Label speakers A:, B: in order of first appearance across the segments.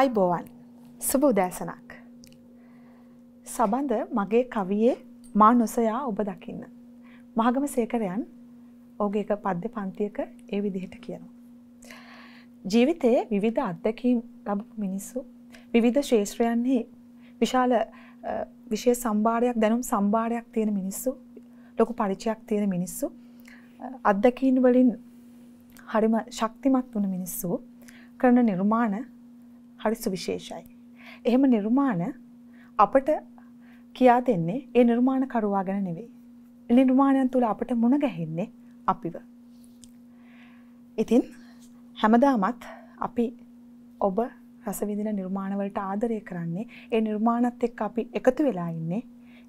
A: අයිබෝවන් සුබ උදෑසනක්. සබඳ මගේ කවියේ මා නොසයා ඔබ දකින්න. මහගම සේකරයන් ඕගේ එක පද්‍ය පන්තියක ඒ විදිහට කියනවා. ජීවිතයේ විවිධ අත්දැකීම් ලබපු මිනිස්සු විවිධ ශේෂත්‍රයන්හි විශාල විශේෂ සම්භාරයක් දැනුම් සම්භාරයක් තියෙන මිනිස්සු ලොකු පරිචයක් තියෙන මිනිස්සු අත්දැකීම් වලින් හරිම ශක්තිමත් වුණ මිනිස්සු කරන නිර්මාණ හරි සුවිශේෂයි. එහෙම නිර්මාණ අපට කියා දෙන්නේ ඒ නිර්මාණකරුවා ගැන නෙවෙයි. නිර්මාණයන් තුළ අපට මුණ ගැහෙන්නේ අපිව. ඉතින් හැමදාමත් අපි ඔබ රසවිඳින නිර්මාණවලට ආදරය කරන්නේ ඒ නිර්මාණත් එක්ක අපි එකතු වෙලා ඉන්නේ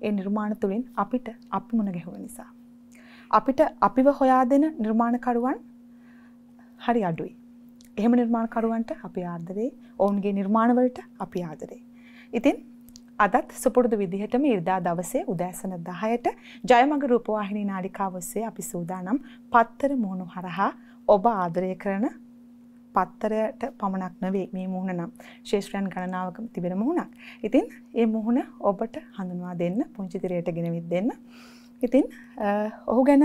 A: ඒ නිර්මාණ තුළින් අපිට අපි මුණ ගැහුව නිසා. අපිට අපිව හොයා දෙන නිර්මාණකරුවන් හරි අඩුයි. එහෙම නිර්මාණකරුවන්ට අපි ආදරේ ඔවුන්ගේ නිර්මාණවලට අපි ආදරේ. ඉතින් අදත් සුපුරුදු විදිහටම ඉරිදා දවසේ උදෑසන 10ට ජයමඟ රූපවාහිනී නාලිකාව ඔස්සේ අපි සූදානම් පත්තර මුහුණු හරහා ඔබ ආදරය කරන පත්තරයට පමණක් නෙවෙයි මේ මුහුණ නම් ශේෂ්ත්‍රයන් ගණනාවක තිබෙන මුහුණක්. ඉතින් මේ මුහුණ ඔබට හඳුන්වා දෙන්න පුංචි තිරයට ගෙනවිත් දෙන්න. ඉතින් ඔහු ගැන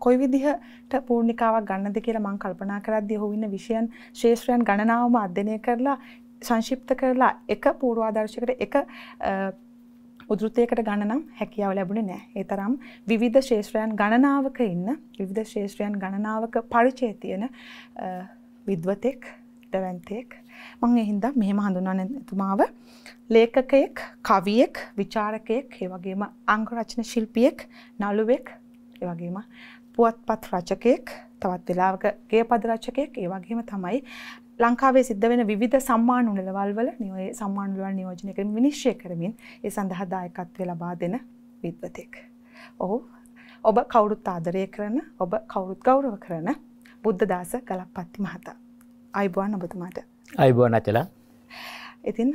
A: කොයි විදිහට පූර්ණිකාවක් ගන්නද කියලා මම කල්පනා කරද්දී ඔහු ඉන්න විෂයන් ශේෂ්ත්‍රයන් ගණනාවම අධ්‍යයනය කරලා සංක්ෂිප්ත කරලා එක පූර්වාදර්ශයකට එක උදෘතයකට ගණනම් හැකියාව ලැබුණේ නැහැ. ඒ තරම් විවිධ ශේෂ්ත්‍රයන් ගණනාවක ඉන්න විවිධ ශේෂ්ත්‍රයන් ගණනාවක පරිචය තියෙන විද්වතෙක් දැවැන්තයෙක් මම ඒ හින්දා මෙහෙම හඳුන්වන්නේ එතුමාව ලේඛකයෙක් කවියෙක් විචාරකයෙක් ඒ වගේම අංග රචන ශිල්පියෙක් නළුවෙක් ඒ වගේම පුවත්පත් රචකයෙක් තවත් වෙලාවක ගේපද රචකයෙක් ඒ වගේම තමයි ලංකාවේ සිද්ධ වෙන විධ සම්මාන උළෙලවල් වල නියෝයේ සම්මාන උළෙලවල් නියෝජනය කරමින් විනිශ්චය කරමින් ඒ සඳහා දායකත්වය ලබා දෙන විද්වතෙක්. ඔහු ඔබ කවුරුත් ආදරය කරන ඔබ කවුරුත් ගෞරව කරන බුද්ධදාස ගලප්පත්ති මහතා. අයිබුවන් ඔබතුමාට.
B: අයිබුවන් අචලා.
A: ඉතින්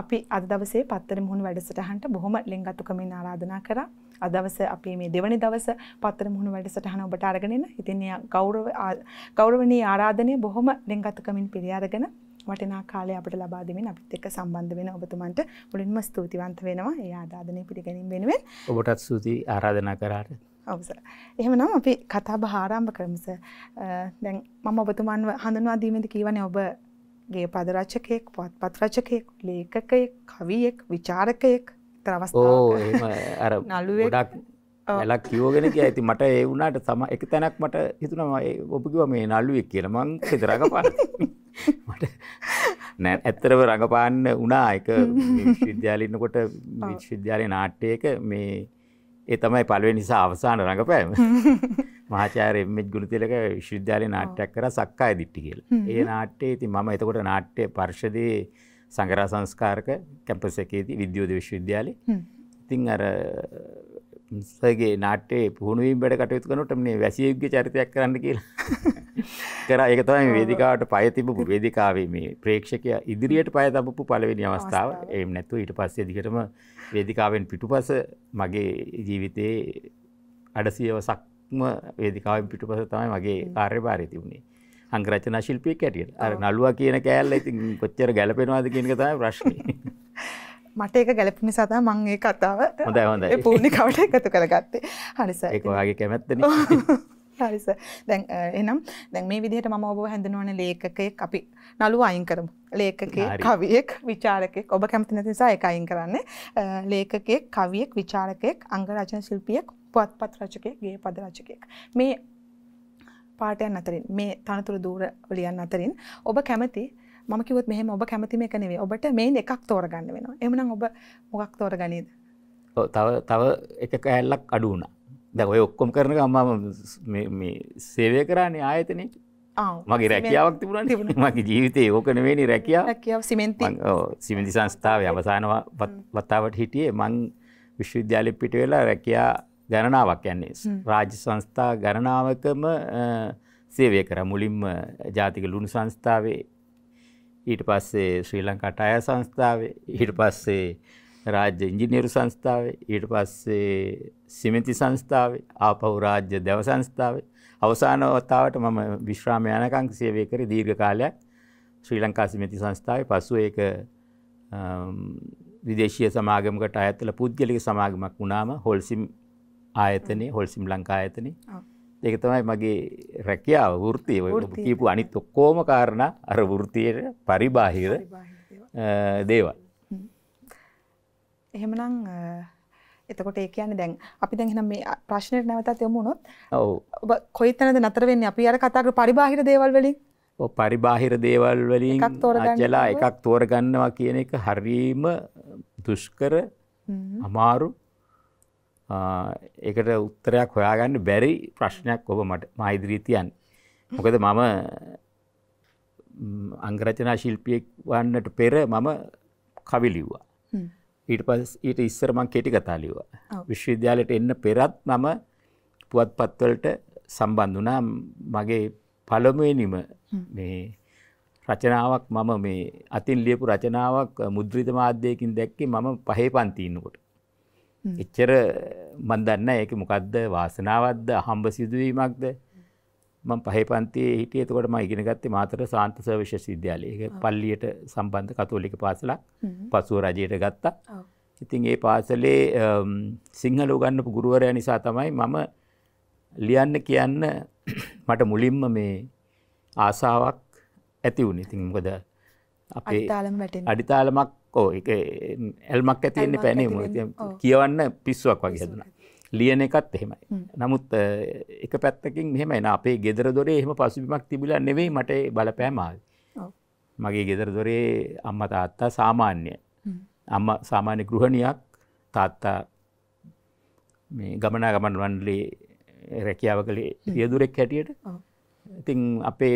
A: අපි අද දවසේ පත්තර මුහුණු වැඩසටහනට බොහොම ලෙන්ගතුකමින් ආරාධනා කරා. අදවස අපි මේ දෙවනි දවස පත්තර මුහුණු වැඩසටහන ඔබට අරගෙන ඉන්න. ඉතින් ගෞරව ගෞරවණීය ආරාධනය බොහොම ලෙන්ගතකමින් පිළිඅරගෙන වටිනා කාලය අපිට ලබා දෙමින් අපිත් එක්ක සම්බන්ධ වෙන ඔබතුමන්ට මුලින්ම ස්තුතිවන්ත වෙනවා. ඒ ආරාධනය පිළිගැනීම වෙනුවෙන්
B: ඔබටත් ස්තුති ආරාධනා කරාට.
A: ඔව් සර්. එහෙමනම් අපි කතා බහ ආරම්භ කරමු සර්. දැන් මම ඔබතුමන්ව හඳුන්වා දීමේදී කියවනේ ඔබ ගේ පදරචකයෙක් පොත්පත් රචකයෙක් ලේඛකයෙක් කවියෙක් විචාරකයෙක් එක්තරවස්ථාව අර නළුවඩක් ඇලක්
B: කිවෝගෙන කිය ඇති මට ඒ වුණට සම එක තැනක් මට හිතුනවා ඔපකිව මේ නල්ලුවෙක් කියල මං හිතරඟ පාන මට නෑ ඇත්තරව රඟපාන්න වනා එක විද්‍යාලින්නකොට විශ්විද්‍යාලය නාට්‍යයක මේ ඒ තමයි පළුවේ නිසා අවසාන රඟපෑම මාචාර එමෙත් ගුණතිලක විශ්විද්‍යාලය නාට්‍යයක් කර සක්කාය දිට්ටි කියල ඒ නාට්‍යයේ ඉති මම එතකොට නාට්‍ය පර්ෂදයේ සඟරා සංස්කාරක කැම්පස් එකේදී විද්‍යෝධ විශ්වවිද්‍යාලේ ඉතින් අර සගේ නාටේ පුහුණුවීම් වැඩ කටයුතු කරනට මේ වැසියයුග්ග චරිතයක් කරන්න කියලා කර ඒක තමයි වේදිකාවට පය තිබපු වේදිකාවේ මේ ප්‍රේක්ෂකය ඉදිරියට පය තබපු පළවෙනි අවස්ථාව එම් නැත්තු ඊට පස්සේ දිගටම වේදිකාවෙන් පිටුපස මගේ ජීවිතයේ අඩසියවසක්ම වේදිකාවෙන් පිටුපස තමයි මගේ කාර්යභාරය තිබුණේ අංගරචනා ශිල්පියෙක් හැටියට. අර නළුවා කියන කෑල්ල ඉතින් කොච්චර ගැලපෙනවද කියන එක තමයි ප්‍රශ්නේ.
A: මට ඒක ගැලපෙන නිසා තමයි මම මේ කතාව හොඳයි හොඳයි. පූර්ණිකවට එකතු කරගත්තේ. හරි සර්. ඒක
B: ඔයාගේ කැමැත්තනේ.
A: හරිස දැන් එනම් දැන් මේ විදිහට මම ඔබව හැඳනවන ලේඛකයෙක් අපි නළුව අයින් කරමු. ලේඛකයෙක්, කවියෙක්, විචාරකයෙක් ඔබ කැමති නැති නිසා ඒක අයින් කරන්නේ. ලේඛකයෙක්, කවියෙක්, විචාරකයෙක්, අංග රචන ශිල්පියෙක්, පුවත්පත් රචකයෙක්, ගේය පද රචකයෙක්. මේ පාටයන් අතරින් මේ තනතුරු දූර වලියන් අතරින් ඔබ කැමති මම කිව්වොත් මෙහෙම ඔබ කැමති මේක නෙවෙයි ඔබට මේන් එකක් තෝරගන්න වෙනවා එහෙමනම් ඔබ මොකක් තෝරගනීද
B: තව තව එක කෑල්ලක් අඩු වුණා දැන් ඔය ඔක්කොම කරන ගමම මේ සේවය කරන්නේ
A: ආයතනේ මගේ රැකියාවක්
B: තිබුණා තිබුණා මගේ ජීවිතේ ඕක නෙවෙයි රැකියාව
A: රැකියාව සිමෙන්ති
B: ඔව් සිමෙන්ති සංස්ථාවේ අවසාන වතාවට හිටියේ මං විශ්වවිද්‍යාලෙ පිට වෙලා රැකියා ගණනාවක් යන්නේ රාජ්‍ය සංස්ථා ගණනාවකම සේවය කර මුලින්ම ජාතික ලුණු සංස්ථාවේ ඊට පස්සේ ශ්‍රී ලංකාට අය සංස්ථාවේ ඊට පස්සේ රාජ්‍ය ඉංජිනේරු සංස්ථාවේ ඊට පස්සේ සිමෙන්ති සංස්ථාවේ ආපහු රාජ්‍ය දැව සංස්ථාවේ අවසාන වතාවට මම විශ්‍රාම යනකම් සේවය කරේ දීර්ඝ කාලයක් ශ්‍රී ලංකා සිමෙන්ති සංස්ථාවේ පසුව ඒක විදේශීය සමාගමකට අයත්ල පුද්ගලික සමාගමක් වුණාම හොල්සිම් ආයතනය හොල්සිම් ලංකා ආයතනය ඒක තමයි මගේ රැකියාව වෘතිය කියපු අනිත් ඔක්කෝම කාරණ අර වෘතියට පරිබාහිර දේවල්.
A: එහෙමනම් එතකොට ඒ කියන්නේ දැන් අපි දැන් එහෙනම් මේ ප්‍රශ්නෙට නැවතත් යමු උනොත් ඔව් ඔබ කොයි තැනද නතර වෙන්නේ අපි අර කතා කරපු පරිබාහිර දේවල් වලින්
B: ඔව් පරිබාහිර දේවල් වලින් අජලා එකක් තෝරගන්නවා කියන එක හරීම දුෂ්කර අමාරු ඒකට උත්තරයක් හොයාගන්න බැරි ප්‍රශ්නයක් ඔබ මට මයිදිරී තියන්. මොකද මම අංගරචනා ශිල්පියෙක් වන්නට පෙර මම කවිලිව්වා. ඊට පස් ඊට ඉස්සරමං කෙටි කතා ලිව්වා. විශ්වවිද්‍යාලයට එන්න පෙරත් මම පුවත්පත්වලට සම්බන්ධ වුණා මගේ පළමුවෙනිම මේ රචනාවක් මම මේ අතින් ලියපු රචනාවක් මුද්‍රිත මාධ්‍යයකින් දැක්කේ මම පහේ පන්ති ඉන්නකොට. එච්චර මන් දන්න ඒක මොකක්ද වාසනාවක්ද හම්බ සිදුවීමක්ද මම පහේ පන්තියේ හිටියේ එතකොට මම ඉගෙන ගත්තේ මාතර සාන්ත සර්විසස් විද්‍යාලය. ඒක පල්ලියට සම්බන්ධ කතෝලික පාසලක්. පසුව රජයට ගත්තා. ඉතින් ඒ පාසලේ සිංහල උගන්වපු ගුරුවරයා නිසා තමයි මම ලියන්න කියන්න මට මුලින්ම මේ ආසාවක් ඇති වුණේ. ඉතින් මොකද අපේ අඩිතාලමක් ඕ එක ඇල්මක් ඇතිවෙන්න පැනේ කියවන්න පිස්සුවක් වගේ හැදුනා. ලියන එකත් එහෙමයි. නමුත් එක පැත්තකින් මෙහෙමයි නා අපේ ගෙදර දොරේ එහෙම පසුබිමක් තිබිලා නෙවෙයි මට බලපෑම ආවේ. මගේ ගෙදර දොරේ අම්මා තාත්තා සාමාන්‍ය. අම්මා සාමාන්‍ය ගෘහණියක් තාත්තා මේ ගමනා ගමන් වන්ලේ රැකියාව කළේ රියදුරෙක් හැටියට. ඉතින් අපේ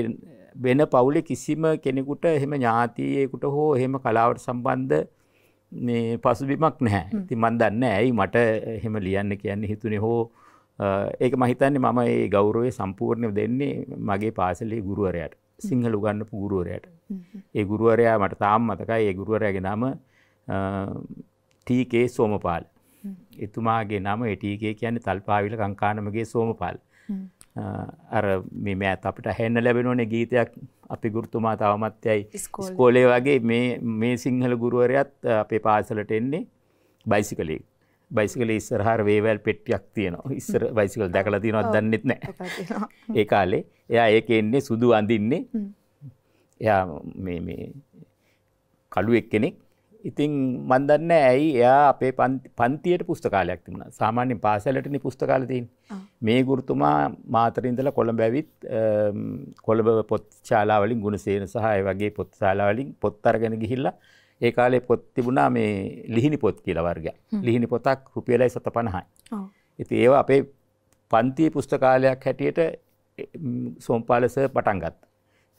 B: වෙන පවුලේ කිසිම කෙනෙකුට එහෙම ඥාතියෙකුට හෝ එහෙම කලාවට සම්බන්ධ මේ පසුබිමක් නැහැ. ඉතින් මම දන්නේ ඇයි මට එහෙම ලියන්න කියන්නේ හිතුනේ හෝ ඒක මම හිතන්නේ මම ඒ ගෞරවය සම්පූර්ණව දෙන්නේ මගේ පාසලේ ගුරුවරයාට. සිංහල උගන්නපු ගුරුවරයාට. ඒ ගුරුවරයා මට තාම මතකයි ඒ ගුරුවරයාගේ නම TK සෝමපාල. එතුමාගේ නම ඒ TK කියන්නේ තල්පාවිල කංකානමගේ සෝමපාල. අර මෙම ඇත් අපිට හැන්න ලැබෙනවනේ ගීතයක් අපි ගුරුතුමා තවමත්යයි ස්කෝලේ වගේ මේ සිංහල ගුරුවරයත් අපේ පාසලට එන්නේ බයිසිකලේ බයිසිකල ඉස්සරහර වේවැල් පෙට්ටියක් තියනවා ඉස්සර බයිසිකල් දැකල තියනවත් දන්නෙත් නෑ ඒ කාලේ එයා ඒක එන්නේ සුදු අඳින්නේ එයා මේ කළු එක් කෙනෙක් ඉතින් මන්දන්න ඇයි එයා අපේ පන්තියට පුස්තකාලයක් තිබුණ සාමාන්‍යෙන් පාසැලටන පුස්තකාලතින් මේ ගුරුතුමා මාතරින්දල කොළඹ ඇවිත් කොළඹ පොත්ශාලාවලින් ගුණසේන සහය වගේ පොත්සාලාවලින් පොත්තර්ගෙන ගිහිල්ලා ඒ කාලේ පොත් තිබුණා මේ ලිහිනි පොත් කියලවර්ග ලිහිනි පොතක් රුපියලයි සත පණහයි ඉති ඒවා අපේ පන්තිය පුස්තකාලයක් හැටියට සෝම්පාලස පටන්ගත්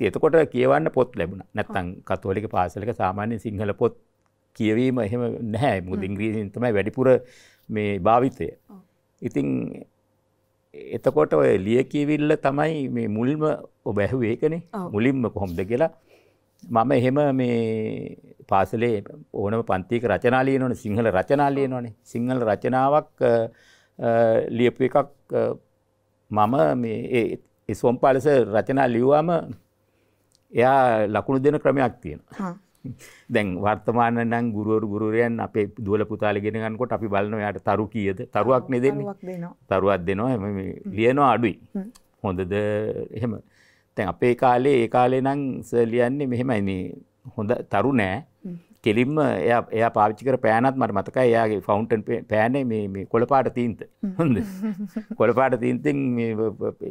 B: එතකොට කියවන්න පොත් ලැබුණ නැත්තං කතුවලික පාසලක සාමාන්‍ය සිංහල පොත් කියවීම එහෙම නැහැ මුද ඉංග්‍රීසින් තමයි වැඩිපුර මේ භාවිතය. ඉතින් එතකොට ඔය ලිය කියවිල්ල තමයි මේ මුල්ම ඔබ ඇහුවේ ඒකනේ මුලින්ම කොහොමද කියලා මම එහෙම මේ පාසලේ ඕනම පන්තික රචනා ලියනවනේ සිංහල රචනා ලියනවනේ සිංහල රචනාවක් ලියපු එකක් මම මේ ඒ සෝම්පාලස රචනා ලිව්වම එයා ලකුණු දෙන ක්‍රමයක් තියෙනවා. දැන් වර්තමාන නම් ගුරුවරු ගුරුවරයන් අපේ දුවල පුතාලා ගෙන ගන්නකොට අපි බලනවා යාට තරු කීයද තරුවක් නේ දෙන්නේ තරුවක් දෙනවා මේ ලියනවා අඩුයි හොඳද එහෙම දැන් අපේ කාලේ ඒ කාලේ නම් සර් ලියන්නේ මෙහෙමයි මේ හොඳ තරු නෑ කෙලින්ම එයා එයා පාවිච්චි කර පෑනත් මට මතකයි එයාගේ ෆවුන්ටන් පෑනේ මේ මේ කොළපාට තීන්ත හොඳ කොළපාට තීන්තෙන් මේ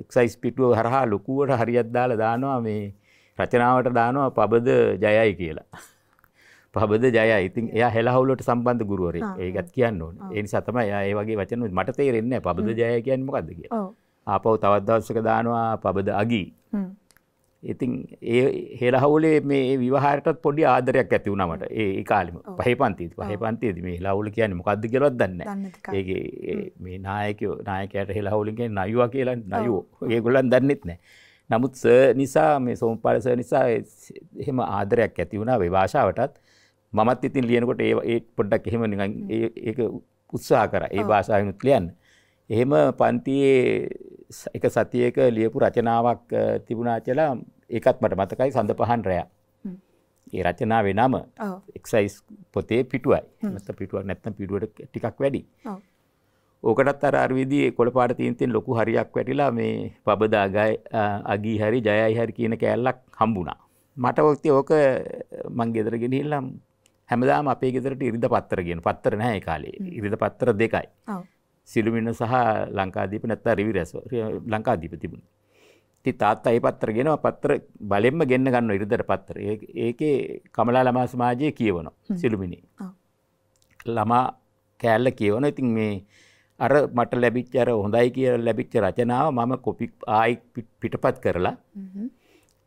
B: එක්සයිස් පිටුව හරහා ලොකුවට හරියක් දාලා දානවා මේ රචනාවට දානවා පබද ජයයි කියලා. පබද ජය ඉතින් එය හෙලාහවුලට සම්බන්ධ ගුරුවර ඒගත් කියන්න ඕන ඒනි සතම ඒ වගේ වචන මට තේරෙන්න පබද ජය කියන්න මොකක්ද කිය ආපව තවත්දවසක දානවා පබද අගී ඉතින් ඒ හෙලහවුලේ මේ විවාහයටත් පොඩි ආදරයක් ඇති වුණමට ඒ කාලෙම පහේ පන්තිද පහේ පන්තිද මේ හෙලාහුල කියන්නේ මොකද්ද කියලාවත් දන්නේ ඒකේ මේ නායකයෝ නායකයාට හෙලාහුලින් කියන්නේ නයුවා කියලා නයුවෝ ඒගොල්ලන් දන්නෙත් නැහැ නමුත් ස නිසා මේ සෝම්පාලස නිසා එහෙම ආදරයක් ඇති වුණා වේ භාෂාවටත් මමත් ඉතින් ලියනකොට ඒ ඒ පොඩ්ඩක් එහෙම නිකන් ඒක උත්සාහ කරා ඒ භාෂාවෙනුත් ලියන්න. එහෙම පන්තියේ එක සතියක ලියපු රචනාවක් තිබුණා කියලා ඒකත් මට මතකයි සඳ පහන් රෑ. ඒ රචනාවේ නම එක්සයිස් පොතේ පිටුවයි. නැත්නම් පිටුවක් නැත්නම් පිටුවට ටිකක් වැඩි. ඔව්. ඕකටත් අර අර විදිහේ කොළපාට තියෙන තියෙන ලොකු හරියක් වැටිලා මේ පබදාගයි අගී හරි ජයයි හරි කියන කෑල්ලක් හම්බුණා. මට ඔක්ති ඕක මං ගෙදර ගෙනහිල්ලා හැමදාම අපේ ගෙදරට ඉරිද පත්තර කියන පත්තර නැහැ ඒ කාලේ. ඉරිද පත්තර දෙකයි. ඔව්. සිළුමින සහ ලංකාදීප නැත්තා රිවිරැස ලංකාදීප තිබුණ. ති තාත්තා ඒ පත්තර ගෙනවා පත්තර බලෙන්ම ගෙන්න්න ගන්න ඉරිදර පත්තර ඒකේ කමලා ළමා සමාජය කියවන සිළුමිනි. ළමා කෑල්ල කියවන ඉතින් මේ අර මට ලැබිච්ච අර හොඳයි කිය ලැබිච්ච රචනාව මම කොපි ආයි පිටපත් කරලා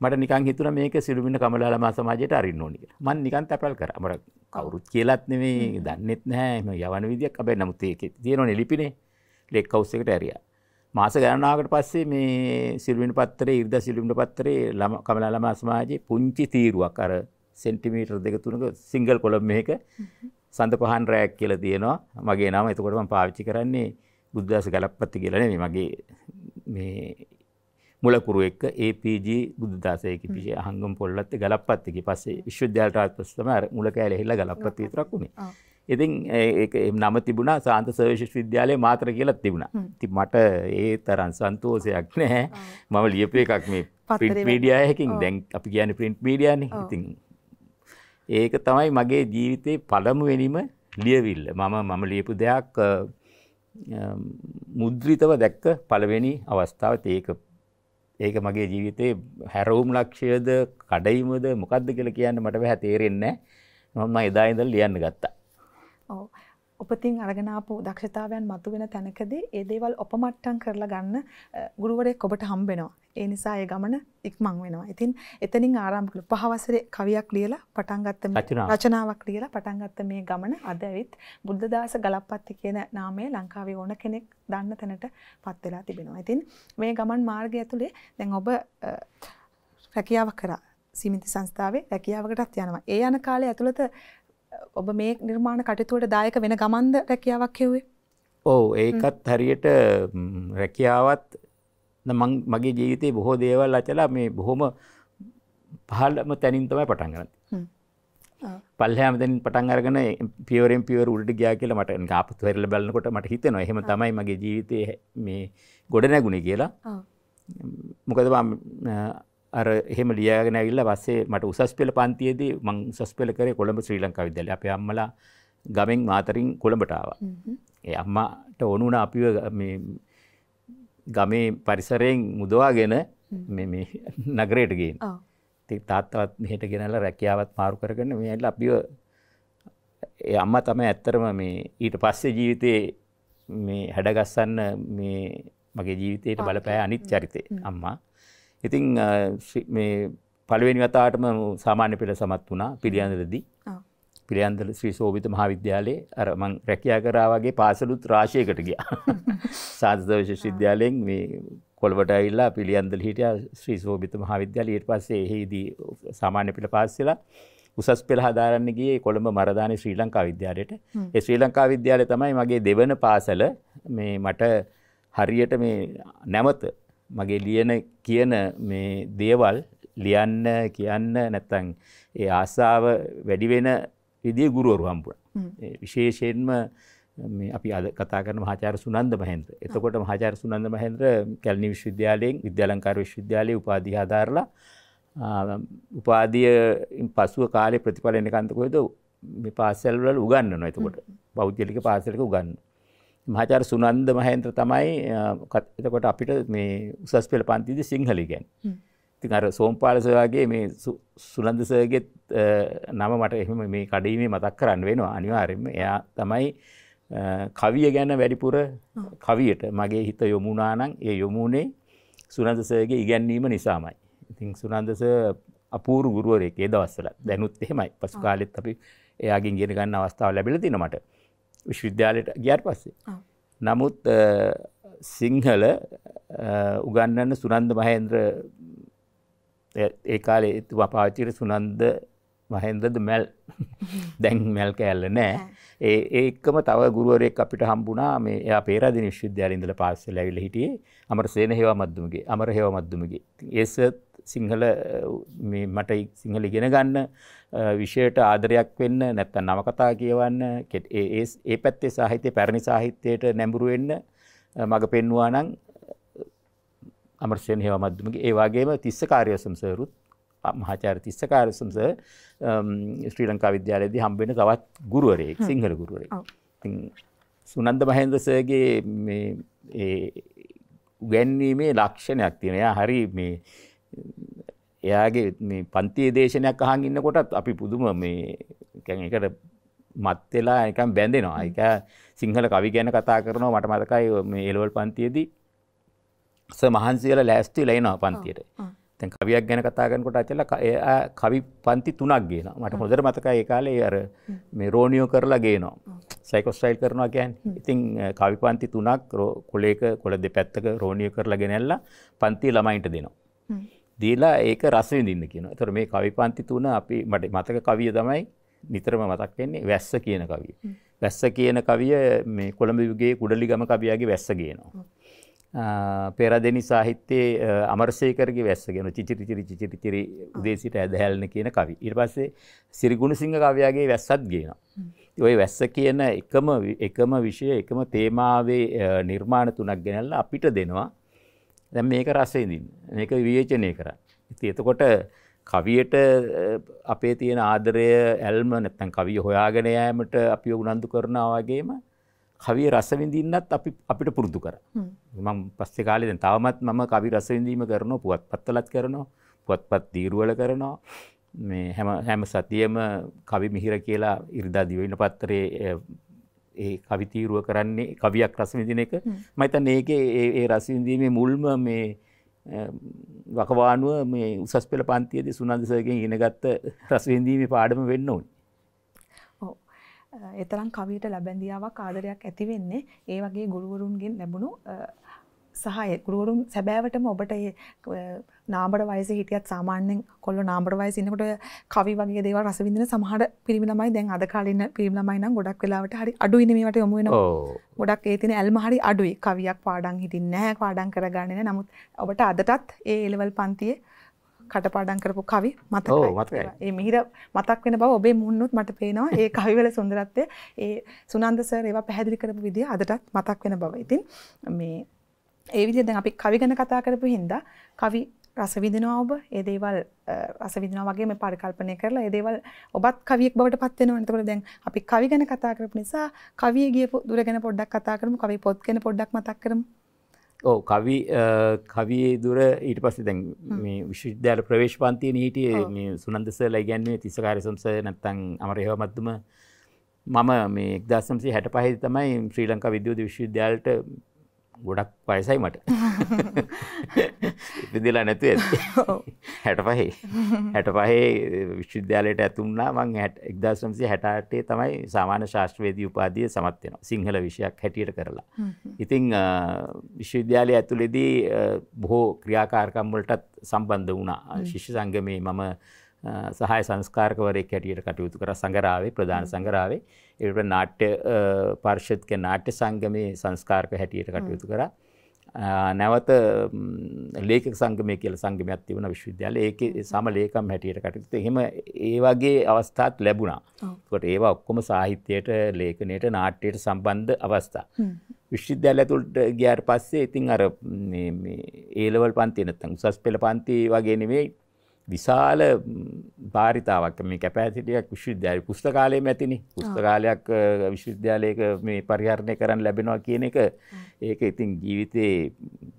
B: මට නිකන් හිතුන මේක සිළුමින කමලාලමා සමාජයට අරින්න ඕනි කියලා. මම නිකන් තැපල් කරා. මට කවුරුත් කියලාත් නෙමෙයි, දන්නෙත් නැහැ. එහෙම යවන විදියක් අපේ නමුත් ඒකේ තියෙනවනේ ලිපිනේ. ලෙක් හවුස් එකට ඇරියා. මාස ගණනාවකට පස්සේ මේ සිළුමින පත්‍රයේ ඉර්ධා සිළුමින පත්‍රයේ කමලාලමා සමාජයේ පුංචි තීරුවක් අර සෙන්ටිමීටර් දෙක තුනක සිංගල් කොලම් මේක සඳපහන් රෑක් කියලා තියෙනවා මගේ නම එතකොට මම පාවිච්චි කරන්නේ බුද්ධාස ගලප්පති කියලා නෙමෙයි මගේ මේ මුලකුරු එක්ක APG බුද්ධදාසයක පිෂේ අහංගම් පොල්ලත් ගලප්පත්තික පස්සේ විශ්වවිද්‍යාලයට ආවත් පස්සේ තමයි අර මුල කැලේ හිලා ගලප්පත්ති විතරක් උනේ. ඉතින් ඒක නම තිබුණා සාන්ත සර්වශිෂ්ඨ විද්‍යාලයේ මාතර කියලා තිබුණා. ඉතින් මට ඒ තරම් සන්තෝෂයක් නැහැ. මම ලියපු එකක් මේ print media එකකින් දැන් අපි කියන්නේ print media නේ. ඉතින් ඒක තමයි මගේ ජීවිතේ පළමුවෙනිම ලියවිල්ල. මම මම ලියපු දෙයක් මුද්‍රිතව දැක්ක පළවෙනි අවස්ථාවත් ඒක ඒක මගේ ජීවිතේ හැරවුම් ලක්ෂයද කඩයිමද මොකද්ද කියලා කියන්න මට බෑ තේරෙන්නේ නැහැ. මම එදා ඉඳන් ලියන්න ගත්තා.
A: ඔව්. උපතින් අරගෙන ආපු දක්ෂතාවයන් මතුවෙන තැනකදී ඒ දේවල් ඔපමට්ටම් කරලා ගන්න ගුරුවරයෙක් ඔබට හම්බෙනවා. ඒ නිසා ඒ ගමන ඉක්මන් වෙනවා. ඉතින් එතනින් ආරම්භ කළා. පහ වසරේ කවියක් ලියලා පටන් ගත්ත මේ රචනාවක් ලියලා පටන් ගත්ත මේ ගමන අද ඇවිත් බුද්ධදාස ගලප්පත්ති කියන නාමය ලංකාවේ ඕන කෙනෙක් දන්න තැනට පත් වෙලා තිබෙනවා. ඉතින් මේ ගමන් මාර්ගය ඇතුලේ දැන් ඔබ රැකියාවක් කරා. සීමිති සංස්ථාවේ රැකියාවකටත් යනවා. ඒ යන කාලේ ඇතුළත ඔබ මේ නිර්මාණ කටයුතුවට දායක වෙන ගමන්ද රැකියාවක් කිව්වේ?
B: ඔව් ඒකත් හරියට රැකියාවත් මගේ ජීවිතේ බොහෝ දේවල් අචලා මේ බොහොම පහළම තැනින් තමයි පටන් ගන්නේ. පල්ලයාම දැන් පටන් අරගෙන පියවරෙන් පියවර උඩට ගියා කියලා මට නිකන් ආපහු හැරිලා බලනකොට මට හිතෙනවා එහෙම තමයි මගේ ජීවිතේ මේ ගොඩ නැගුණේ කියලා. මොකද මම අර එහෙම ලියාගෙන ඇවිල්ලා පස්සේ මට උසස් පෙළ පන්තියේදී මං උසස් පෙළ කරේ කොළඹ ශ්‍රී ලංකා විද්‍යාලේ. අපේ අම්මලා ගමෙන් මාතරින් කොළඹට ආවා. ඒ අම්මාට ඕන වුණා අපිව මේ ගමේ පරිසරයෙන් මුදවාගෙන මේ මේ නගරයට ගේන්න. ඔව්. ඉතින් තාත්තවත් මෙහෙට ගෙනල්ලා රැකියාවත් මාරු කරගෙන මේ ඇවිල්ලා අපිව ඒ අම්මා තමයි ඇත්තරම මේ ඊට පස්සේ ජීවිතේ මේ හැඩගස්සන්න මේ මගේ ජීවිතයට බලපෑ අනිත් චරිතේ අම්මා. ඉතින් මේ පළවෙනි වතාවටම සාමාන්‍ය පෙළ සමත් වුණා පිළියන්දලදී. පිළියන්දල ශ්‍රී සෝභිත මහාවිද්‍යාලයේ අර මං රැකියා කරා වගේ පාසලුත් රාශියකට ගියා. සාස්ත්‍ර විශ්වවිද්‍යාලයෙන් මේ කොළඹට ඇවිල්ලා පිළියන්දල හිටියා ශ්‍රී සෝභිත මහාවිද්‍යාලය ඊට පස්සේ එහිදී සාමාන්‍ය පෙළ පාස් වෙලා උසස් පෙළ හදාරන්න ගියේ කොළඹ මරදානේ ශ්‍රී ලංකා විද්‍යාලයට. ඒ ශ්‍රී ලංකා විද්‍යාලය තමයි මගේ දෙවන පාසල මේ මට හරියට මේ නැමත මගේ ලියන කියන මේ දේවල් ලියන්න කියන්න නැත්තං ඒ ආසාාව වැඩිවෙන විදිිය ගුරුවරු හම්පුර විශේෂයෙන්ම අපි අද කතා කරන මහාචාර සුනන්ද මහන්ත එතකොට මහාචාර සුනන්ද මහන්ද්‍ර කැල්නි විශ්වවිද්‍යාලයෙන් විද්‍යාලංකාර විශ්වවිද්‍යාලය උපාධහාධාරලා උපාදිය පසුව කාලේ ප්‍රතිඵලන කන්තකොයද පාසැල්වල උගන්න නො එතකොට පෞද්ගලික පාසලක උගන්න මහාචාර සුනන්ද මහේන්ද්‍ර තමයි එතකොට අපිට මේ උසස් පෙළ පන්තිදී සිංහල ඉගෙන. ඉතින් අර සෝම්පාල සර්ගේ මේ සුනන්ද සර්ගෙත් නම මට එහෙම මේ කඩීමේ මතක් කරන්න වෙනවා අනිවාර්යයෙන්ම. එයා තමයි කවිය ගැන වැඩිපුර කවියට මගේ හිත යොමුණා නම් ඒ යොමුනේ සුනන්ද සර්ගේ ඉගැන්වීම නිසාමයි. ඉතින් සුනන්ද සර් අපූර්ව ගුරුවරයෙක් ඒ දවස්වල. දැනුත් එහෙමයි. පසු කාලෙත් අපි එයාගෙන් ඉගෙන ගන්න අවස්ථාව ලැබිලා තිනවා මට. විශ්විද්‍යාලයට ගියර් පස්සේ නමුත් සිංහල උගන්නන්න සුනන්ද මහේන්ද්‍ර ඒ කාලේ වපාචිර සුනන්ද මහෙන්දද මැල් දැන් මැල් කෑල්ල නෑ ඒ ඒක්කම තව ගුරුවරෙක් අපිට හම්බුනා මේ එයා පේරාදෙණිය විශ්වවිද්‍යාලේ ඉඳලා පාස් වෙලා ඇවිල්ලා හිටියේ අමරසේන හේවා මද්දුමගේ අමර හේවා මද්දුමගේ ඒසත් සිංහල මට සිංහල ඉගෙන ගන්න විෂයට ආදරයක් වෙන්න නැත්තන් නවකතා කියවන්න ඒ පැත්තේ සාහිත්‍යය පැරණි සාහිත්‍යයට නැඹුරුවෙන්න මඟ පෙන්වා නං අමර්ශයෙන් හෙව මධ්‍යමගේ ඒවාගේම තිස්ස කාර්යසම්සයරුත් මහාචාර තිස්ස කාරසම්ස ශ්‍රී ලංකා විද්‍යාලයේදී හම්බෙන තවත් ගුරුවරයෙක් සිංහල ගුරුවරෙක් සුනන්ද මහෙන්දසගේ උගැන්වීමේ ලක්ෂණයක් තියෙනයා හරි මේ එයාගේ මේ පන්තියේ දේශනයක් අහන් ඉන්නකොටත් අපි පුදුම මේ කැන් එකට මත් වෙලා නිකන් බැඳෙනවා. ඒක සිංහල කවි ගැන කතා කරනවා මට මතකයි මේ එලවල් පන්තියේදී ස මහන්සි වෙලා ලෑස්ති වෙලා එනවා පන්තියට. දැන් කවියක් ගැන කතා කරනකොට ඇචලා කවි පන්ති තුනක් ගේනවා. මට හොඳට මතකයි ඒ කාලේ අර මේ රෝනියෝ කරලා ගේනවා. සයිකෝස්ටයිල් කරනවා කියන්නේ. ඉතින් කවි පන්ති තුනක් කොලේක කොළ දෙපැත්තක රෝනියෝ කරලා ගෙනල්ලා පන්ති ළමයින්ට දෙනවා. දීලා ඒක රස විඳින්න කියනවා. ඒතර මේ කවි පන්ති තුන අපි මට මතක කවිය තමයි නිතරම මතක් වෙන්නේ වැස්ස කියන කවිය. වැස්ස කියන කවිය මේ කොළඹ යුගයේ කුඩලිගම කවියාගේ වැස්ස කියනවා. පෙරදෙනි සාහිත්‍යයේ අමරසේකරගේ වැස්ස කියන චිචිරි චිරි චිචිරි චිරි උදේසිට ඇදහැල්න කියන කවි. ඊට පස්සේ සිරිගුණසිංහ කවියාගේ වැස්සත් ගේනවා. ඔය වැස්ස කියන එකම එකම විෂය එකම තේමාවේ නිර්මාණ තුනක් ගෙනල්ලා අපිට දෙනවා. දැන් මේක රසවිඳින්න. මේක විවේචනය කරන්න. ඉතින් එතකොට කවියට අපේ තියෙන ආදරය ඇල්ම නැත්නම් කවිය හොයාගෙන යෑමට අපි උනන්දු කරනවා වගේම කවිය රසවිඳින්නත් අපි අපිට පුරුදු කරා. මම පස්සේ කාලේ දැන් තවමත් මම කවි රසවිඳීම කරනවා, පුවත්පත්වලත් කරනවා, පුවත්පත් දීරුවල කරනවා. මේ හැම හැම සතියෙම කවි මිහිර කියලා ඉරිදා දිවයින පත්‍රයේ ඒ කවිතීරුව කරන්නේ කවියක් රසවිදින එක මයිතන් ඒකේ ඒ රසවිඳීමේ මුල්ම මේ වකවානුව මේ උසස් පෙළ පන්තියද සුනන්දසයකෙන් ඉනගත්ත රසවිඳීමේ පාඩම වෙන්න ඕන්
A: එතරම් කවියට ලැබැඳියාවක් ආදරයක් ඇතිවෙන්නේ ඒ වගේ ගුරුවරුන්ගෙන් ලැබුණු සහය ගුරුවරුම් සැබෑවටම ඔබට නාබට වයස හිටියත් සාමාන්‍යෙන් කොල්ල නාබට වයස ඉන්නකොට කවි වගේ දේව රසවිඳන සමහට පිරිමිලමයි දැන් අද කාලන්න පිරිමිලමයින ගොඩක් වෙලාවට හරි අඩු ඉනීමට යොමුුවෙන ගොඩක් ඒතින ඇල්ම හරි අඩුයි කවියක් පාඩන් හිටින් නෑ පාඩන් කරගන්නන නමුත් ඔබට අදටත් ඒ එලවල් පන්තියේ කටපාඩන් කරපු කවි මතකයි ඒ මිහිර මතක් වෙන බව ඔබේ මුන්නුත් මට පේනවා ඒ කවිවල සුන්දරත්වය ඒ සුනන්දසර් ඒවා පැහැදිලි කරපු විදිහ අදටත් මතක් වෙන බව ඉතින් මේ ඒ විදිහ දැන් අපි කවි ගැන කතා කරපු හින්දා කවි රස විඳිනවා ඔබ ඒ දේවල් රස විඳිනවා වගේම පරිකල්පනය කරලා ඒ දේවල් ඔබත් කවියෙක් බවට පත් වෙනවා. එතකොට දැන් අපි කවි ගැන කතා කරපු නිසා කවිය ගියපු දුර ගැන පොඩ්ඩක් කතා කරමු. කවි පොත් ගැන පොඩ්ඩක් මතක් කරමු.
B: ඔව් කවි කවියේ දුර ඊට පස්සේ දැන් මේ විශ්වවිද්‍යාල ප්‍රවේශ පන්තියේ හිටියේ මේ සුනන්ද සර්ලා ඉගැන්වුවේ තිස්ස කාර්යසම්ස නැත්නම් අමරේව මැද්දම මම මේ 1965 තමයි ශ්‍රී ලංකා විද්‍යුත් විශ්වවිද්‍යාලයට ගොඩක් පයසයි මට ඉපදිලා නැතු ඇති හැට පහේ හැට පහේ විශ්විද්‍යාලයට ඇතුන්නා මං එක්දසම්සේ හැටාටේ තමයි සාමාන්‍ය ශාස්ත්‍රවේදී උපාදිය සමත්වෙන සිංහල විෂයක් හැටියට කරලා ඉතිං විශ්වවිද්‍යාලය ඇතුළෙදී බොහෝ ක්‍රියාකාරකම්වලටත් සම්බන්ධ වුණා ශිෂ්‍ය සංගමේ මම සහය සංස්කාරකවරෙක් හැටියට කටයුතු කර සඟරාවේ ප්‍රධාන සංගරාවේ ඒකට නාට්‍ය පර්ෂදක නාට්‍ය සංගමයේ සංස්කාරක හැටියට කටයුතු කරා. නැවත ලේක සංගමය කියල සංගමයක් තිබුණ විශ්වවිද්‍යාල ඒක සම ලේකම් හැටියට කටයුතු එහෙම ඒ වගේ අවස්ථාත් ලැබුණා. කොට ඒවා ඔක්කොම සාහිත්‍යයට ලේඛනයට නාට්‍යයට සම්බන්ධ අවස්ථා. විශ්වවිද්‍යාල ඇතුළට ගියාට පස්සේ ඉතින් අර ඒලවල් පන්ති නැත්තම් උසස් පෙළ පන්ති වගේ නෙමෙයි විශාල භාරිතාවක් මේ කැපෑසිටියක් විශ්වවිද්‍යාල පුස්තකාලයම ඇතිනි පුස්තකාලයක් විශ්වවිද්‍යාලයක මේ පරිහරණය කරන්න ලැබෙනවා කියන එක ඒක ඉතින් ජීවිතයේ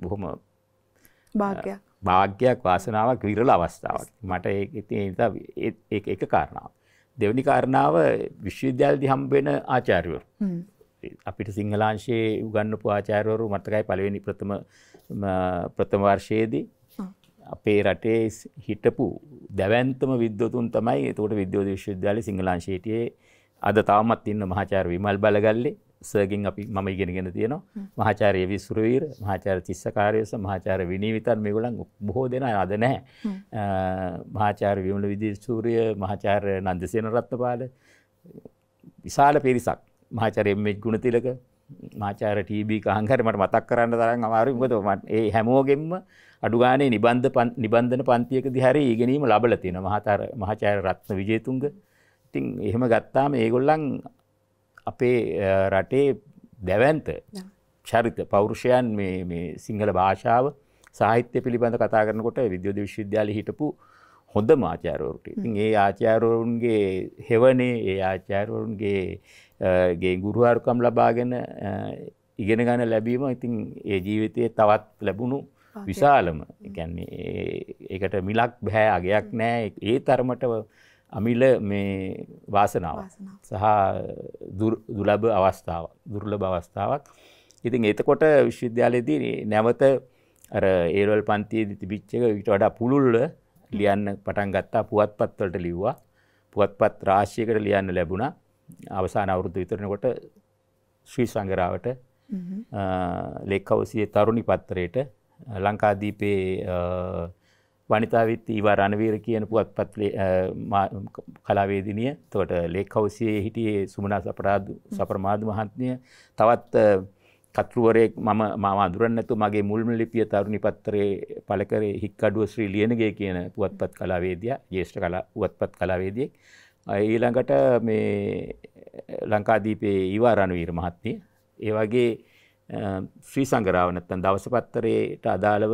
B: බොහොම භාග්‍යයක් වාසනාවක් විරල අවස්ථාවක් මට ඉති එක කාරණාව. දෙවනි කාරණාව විශ්වවිද්‍යාලදි හම්බෙන ආචාර්යෝ. අපිට සිංහලාංශයේ උගන්නපු ආචාරවරු මතකයි පළවෙනි ප්‍රථම ප්‍රථම වර්ෂයේදී අපේ රටේ හිටපු දැවන්තම විද්වතුන් තමයි එතකොට විද්‍යෝධ විශ්වවිද්‍යාලය සිංහලාංශයටයේ අද තාමත් ඉන්න මහාචාර්ය විමල් බලගල්ලේ සර්ගින් අපි මම ඉගෙනගෙන තියෙනවා මහාචාර්ය විසුරවීර මහාචාර්ය තිස්සකාරයස මහාචාර්ය විනීවිතන් මේගොල්ලන් බොහෝ දෙනා අද නැහැ මහාචාර්ය විමල විදේශූරිය මහාචාර්ය නන්දසේන රත්නපාල විශාල පිරිසක් මහාචාර්ය එම්.එච්. ගුණතිලක මහාචාර්ය ටී.බී. කහංකර මට මතක් කරන්න තරම් අමාරුයි මොකද ඒ හැමෝගෙම අඩුගානේ නිබන්ධ නිබන්ධන පන්තියක දිහරි ඉගෙනීම ලබල තියෙන මහතර මහචාර රත්න විජේතුන්ග ඉතින් එහෙම ගත්තාම ඒගොල්ලන් අපේ රටේ දැවන්ත චරිත පෞරුෂයන් සිංහල භාෂාව සාහිත්‍ය පිළිබඳ කතා කරනකොට විද්‍යෝධ විශ්වවිද්‍යාල හිටපු හොඳ මාචාරවරුට ඉතින් ඒ ආචාරවරුන්ගේ හෙවනේ ඒ ආචාරවරුන්ගේ ගුරුවාරුකම් ලබාගෙන ඉගෙන ගන්න ලැබීම ඉතින් ඒ ජීවිතයේ තවත් ලැබුණු විශාලම ඒකට මිලක් බැහැ අගයක් නෑ ඒ තරමට අමිල මේ වාසනාව සහ දුලබ අවස්ථාව දුර්ල බවස්ථාවක් ඉතින් එතකොට විශ්වවිද්‍යාලයේදී නැවත අර ඒරවල් පන්තියේදී තිබිච්ච එක ඊට වඩා පුළුල්ව ලියන්න පටන් ගත්තා පුවත්පත් වලට ලිව්වා පුවත්පත් රාශියකට ලියන්න ලැබුණා අවසාන අවුරුදු විතරනකොට ශ්‍රී සංගරාවට ලේකවසියේ තරුණි පත්‍රයට ලංකාදීපේ වනිතාවිත් ඒවා රණවීර කියන පුවත්පත් කලාවේදිනිය තොට ලේකවසියේ හිටියේ සුමනා සපරාදු සප්‍රමාධ මහත්මය තවත් කතුරුවරයෙක් මම මම අදුරන්නතු මගේ මුල්ම ලිපිය තරුණි පත්තරේ පලකරේ හික්කඩුව ශ්‍රී ලියනගේ කියන පුවත්පත් කලාවේදිය ජේෂ්ඨ කලා පුවත්පත් කලාවේදියෙක් ඊළඟට මේ ලංකාදීපේ ඊවා රණවීර මහත්මිය ඒ වගේ ශ්‍රී සංගරාව නැත්තන් දවස පත්තරයට අදාළව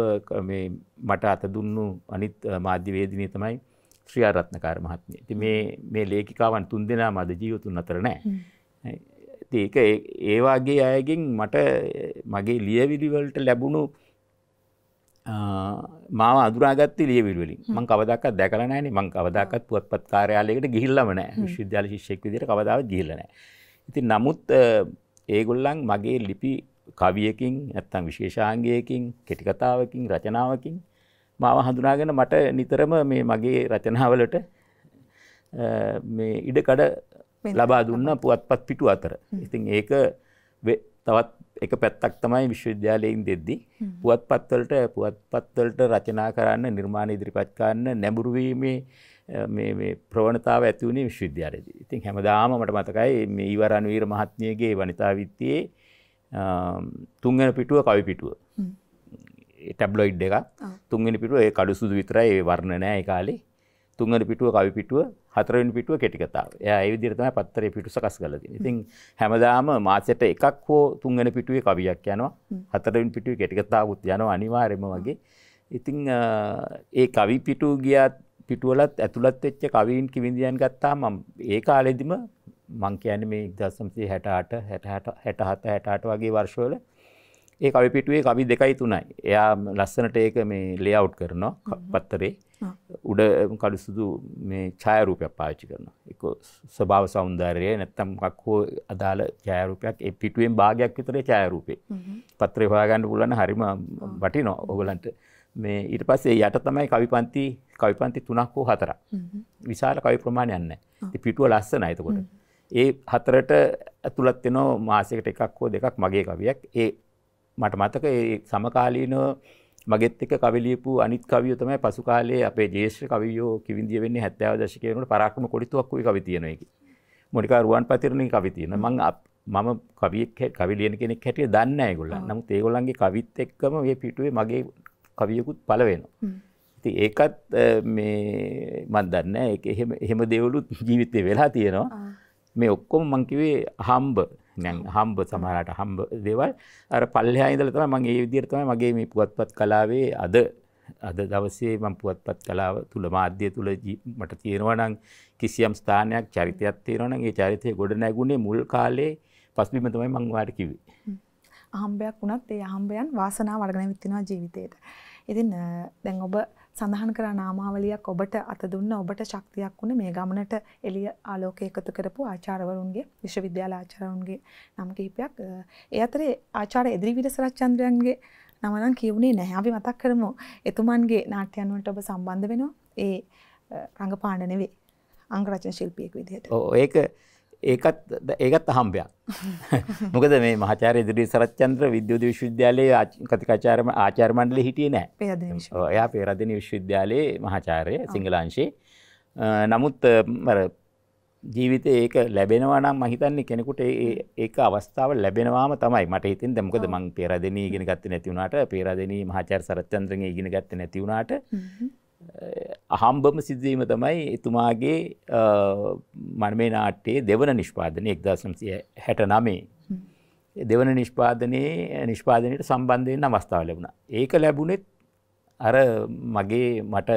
B: මට අත දුන්නු අනිත් මාධ්‍යවේදිනය තමයි ශ්‍රියාරත්නකාර මහත්මය ති මේ ලේකිකාවන් තුන් දෙනා මද ජීවතුන් අතර නෑ ඒක ඒවාගේ අයගෙන් මට මගේ ලියවිලිවලට ලැබුණු මාව අදුරාගත්ත ලියවිලින් මං කවදක් දැකලනෑන මං කවදක්ත් පුවත්පත් කාරයාලයකට ගිහිල්ලමන විශ්විද්‍යාල ශිෂ්‍යයක් විදිර කවදාව ගිහිලනෑ ඉති නමුත් ඒගොල්ලන් මගේ ලිපි කවියකින් ඇත්තම් විශේෂාංගයකින් කෙටිකතාවකින් රචනාවකින් මාව හඳුනාගෙන මට නිතරම මේ මගේ රචනාවලට මේ ඉඩකඩ ලබා දුන්න පුවත්පත් පිටු අතර. ඉතින් ඒක තවත් එක පැත්තක් තමයි විශ්වවිද්‍යාලයෙන් දෙද්දි. පුවත්පත්වලට පුවත්පත්වලට රචනා කරන්න නිර්මාණ ඉදිරිපත් කරන්න නැඹුරුවීමේ ප්‍රවණතාව ඇතිවුණේ විශ්වවිද්‍යාලයේදී. ඉතින් හැමදාම මට මතකයි මේ ඊවර අනුවීර මහත්මියගේ වනිතා විත්තියේ තුන්ගෙන පිටුව කවි පිටුව ටැබ්ලොයිඩ් එක තුන්ගෙන පිටුව ඒ කඩු සුදු විතරයි ඒ වර්ණ නෑ ඒ කාලේ තුන්ගට පිටුව කවි පිටුව හතරවෙන් පිටුව කෙටිකතාව ඒ විදිරතම පත්තර පිටු සකස් කලති ඉතින් හැමදාම මාසයට එකක් හෝ තුන්ගෙන පිටුවේ කවියක් යනවා හතරවෙන් පිටුවේ කෙටිකතාවකුත් යනවා අනිවාර්යම වගේ ඉතිං ඒ කවි පිටු ගියත් පිටුවලත් ඇතුළත් වෙච්ච කවීන් කිවිඳියන් ගත්තා මම ඒ කාලෙදිම මං කියන්නේ මේ 1968 67 67 68 වගේ වර්ෂවල ඒ කවි පිටුවේ කවි දෙකයි තුනයි. එයා ලස්සනට ඒක මේ ලේඅවුට් කරනවා පත්තරේ. උඩ කළු සුදු මේ ඡායාරූපයක් පාවිච්චි කරනවා. ඒක ස්වභාව సౌందර්යය නැත්තම් මොකක් හෝ අදාළ ඡායාරූපයක් ඒ පිටුවෙන් භාගයක් විතරේ ඡායාරූපේ. පත්‍රේ හොයාගන්න පුළුවන් හරිම වටිනවා ඕගලන්ට. මේ ඊට පස්සේ යට තමයි කවිපන්ති කවිපන්ති තුනක් හෝ හතරක්. විශාල කවි ප්‍රමාණයක් නැහැ. ඉතින් පිටුව ලස්සනයි එතකොට. ඒ හතරට ඇතුළත් වෙනවා මාසයකට එකක් හෝ දෙකක් මගේ කවියක්. ඒ මට මතක ඒ සමකාලීනව මගෙත් එක්ක කවි ලියපු අනිත් කවියෝ තමයි පසු කාලේ අපේ ජ්‍යෙෂ්ඨ කවියෝ කිවිඳිය වෙන්නේ 70 දශකයේ වෙනකොට පරාක්‍රම කොළිතුවක් වූ කවි තියෙන එකේ. මොනිකා රුවන්පතිරණේ කවි තියෙන. මම මම කවියෙක් කවි ලියන කෙනෙක් හැටියට දන්නේ නැහැ ඒගොල්ලන්. නමුත් ඒගොල්ලන්ගේ කවිත් එක්කම මේ පිටුවේ මගේ කවියකුත් පළ වෙනවා. ඉතින් ඒකත් මේ මම දන්නේ නැහැ. ඒක එහෙම එහෙම දේවලුත් ජීවිතේ වෙලා තියෙනවා. මේ ඔක්කොම මං කිව්වේ හම්බ දැන් හම්බ සමහරට හම්බ දේවල් අර පල්ලෙහා ඉඳලා තමයි මම ඒ විදිහට තමයි මගේ මේ පුවත්පත් කලාවේ අද අද දවසේ මම පුවත්පත් කලාව තුල මාධ්‍ය තුල මට තියෙනවා නම් කිසියම් ස්ථානයක් චරිතයක් තියෙනවා නම් ඒ චරිතය ගොඩ නැගුණේ මුල් කාලේ පස්බිම තමයි මම ඔයාලට කිව්වේ.
A: අහම්බයක් වුණත් ඒ අහම්බයන් වාසනාව වඩගෙන විත්තිනවා ජීවිතේට. ඉතින් දැන් ඔබ සඳහන් කරා නාමාවලියක් ඔබට අත දුන්න ඔබට ශක්තියක් වුණ මේ ගමනට එළිය ආලෝකය එකතු කරපු ආචාර්යවරුන්ගේ විශ්වවිද්‍යාල ආචාර්යවරුන්ගේ නම් කිහිපයක් ඒ අතරේ ආචාර්ය එදිරිවිද සරච්චන්ද්‍රයන්ගේ නම නම් කියුනේ නැහැ. අපි මතක් කරමු එතුමන්ගේ නාට්‍යයන් වලට ඔබ සම්බන්ධ වෙනවා. ඒ රංගපාන නෙවෙයි අංග රචන ශිල්පියෙක් විදිහට.
B: ඔව් ඒක ඒකත් ඒකත් අහම්බයක්. මොකද මේ මහාචාර්ය ඉදිරි සරච්චන්ද්‍ර විද්‍යුත් විශ්වවිද්‍යාලයේ කතිකාචාර්ය ආචාර්ය මණ්ඩලයේ හිටියේ නැහැ. එයා පේරාදෙණිය විශ්වවිද්‍යාලයේ මහාචාර්ය සිංහලාංශේ. නමුත් අර ජීවිතේ ඒක ලැබෙනවා නම් මම හිතන්නේ කෙනෙකුට ඒක අවස්ථාව ලැබෙනවාම තමයි මට හිතෙන් දැන් මොකද මම පේරාදෙණිය ඉගෙන ගත්තේ නැති වුණාට පේරාදෙණිය මහාචාර්ය සරච්චන්ද්‍රගෙන් ඉගෙන ගත්තේ නැති වුණාට අහම්බම සිදුවීම තමයි එතුමාගේ මනමේ නාට්‍යයේ දෙවන නිෂ්පාදනය එක්දශම්සිය හැට නමේ. දෙවන නිෂ්පාදනයේ නිෂ්පාදනයට සම්බන්ධයෙන් අවස්ථාව ලැබුණ. ඒක ලැබුණෙත් අර මගේ මට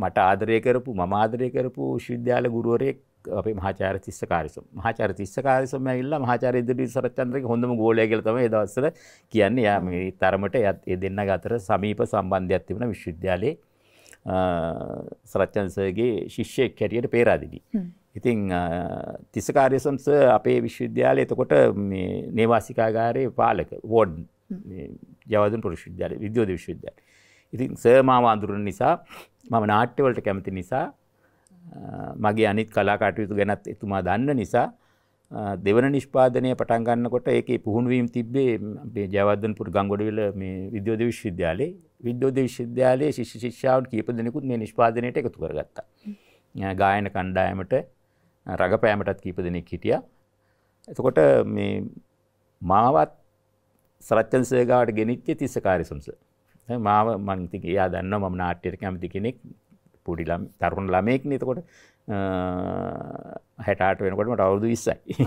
B: මට ආදරය කරපු මම ආදරය කරපු විශ්වවිද්‍යාල ගුරුවරයෙක් අප මහාචාර තිස්සකාරිසු මහාචාර තිස්සකාරිසුම ඉල්ල මහාචාර ඉදිරි සරච්චන්ද්‍රක හොඳම ගෝලය කියලා තමයි ඒ දවස්වල කියන්නේ යා මේ තරමට ඒ දෙන්න අතර සමීප සම්බන්ධයක් තිබුණ විශ්වවිද්‍යාලයේ සරච්චන්සගේ ශිෂ්‍යයෙක් හැටියට පේරාදෙනි. ඉතින් තිස්සකාරිසම්ස අපේ විශ්වවිද්‍යාලය එතකොට මේ නේවාසිකාගාරයේ පාලක වෝඩ් ජවදුන් පුරුෂ විද්‍යාලය විද්‍යෝධ විශ්වවිද්‍යාලය. ඉතින් සර් මාව අඳුරන නිසා මම නාට්‍යවලට කැමති නිසා මගේ අනිත් කලා කටයුතු ගැනත් එතුමා දන්න නිසා දෙවන නිෂ්පාදනය පටන් ගන්නකොට ඒකේ පුහුණුවීම් තිබ්බේ මේ ජයවර්ධනපුර ගංගොඩවිල මේ විද්‍යෝධ විශ්වවිද්‍යාලයේ විද්‍යෝධ විශ්වවිද්‍යාලයේ ශිෂ්‍ය ශිෂ්‍යාවන් කීප දෙනෙකුත් මේ නිෂ්පාදනයට එකතු කරගත්තා. ගායන කණ්ඩායමට රගපෑමටත් කීප දෙනෙක් හිටියා. එතකොට මේ මාවත් සරච්චන් සේගාවට ගෙනිච්ච තිස්ස කාරිසුන්ස. මාව මන්තික එයා දන්න මම නාට්‍යයට කැමති කෙනෙක් පුඩි තරුණ ළමයෙක් නතකොට හැටාට වෙනකොටම අවුදු ඉස්සයි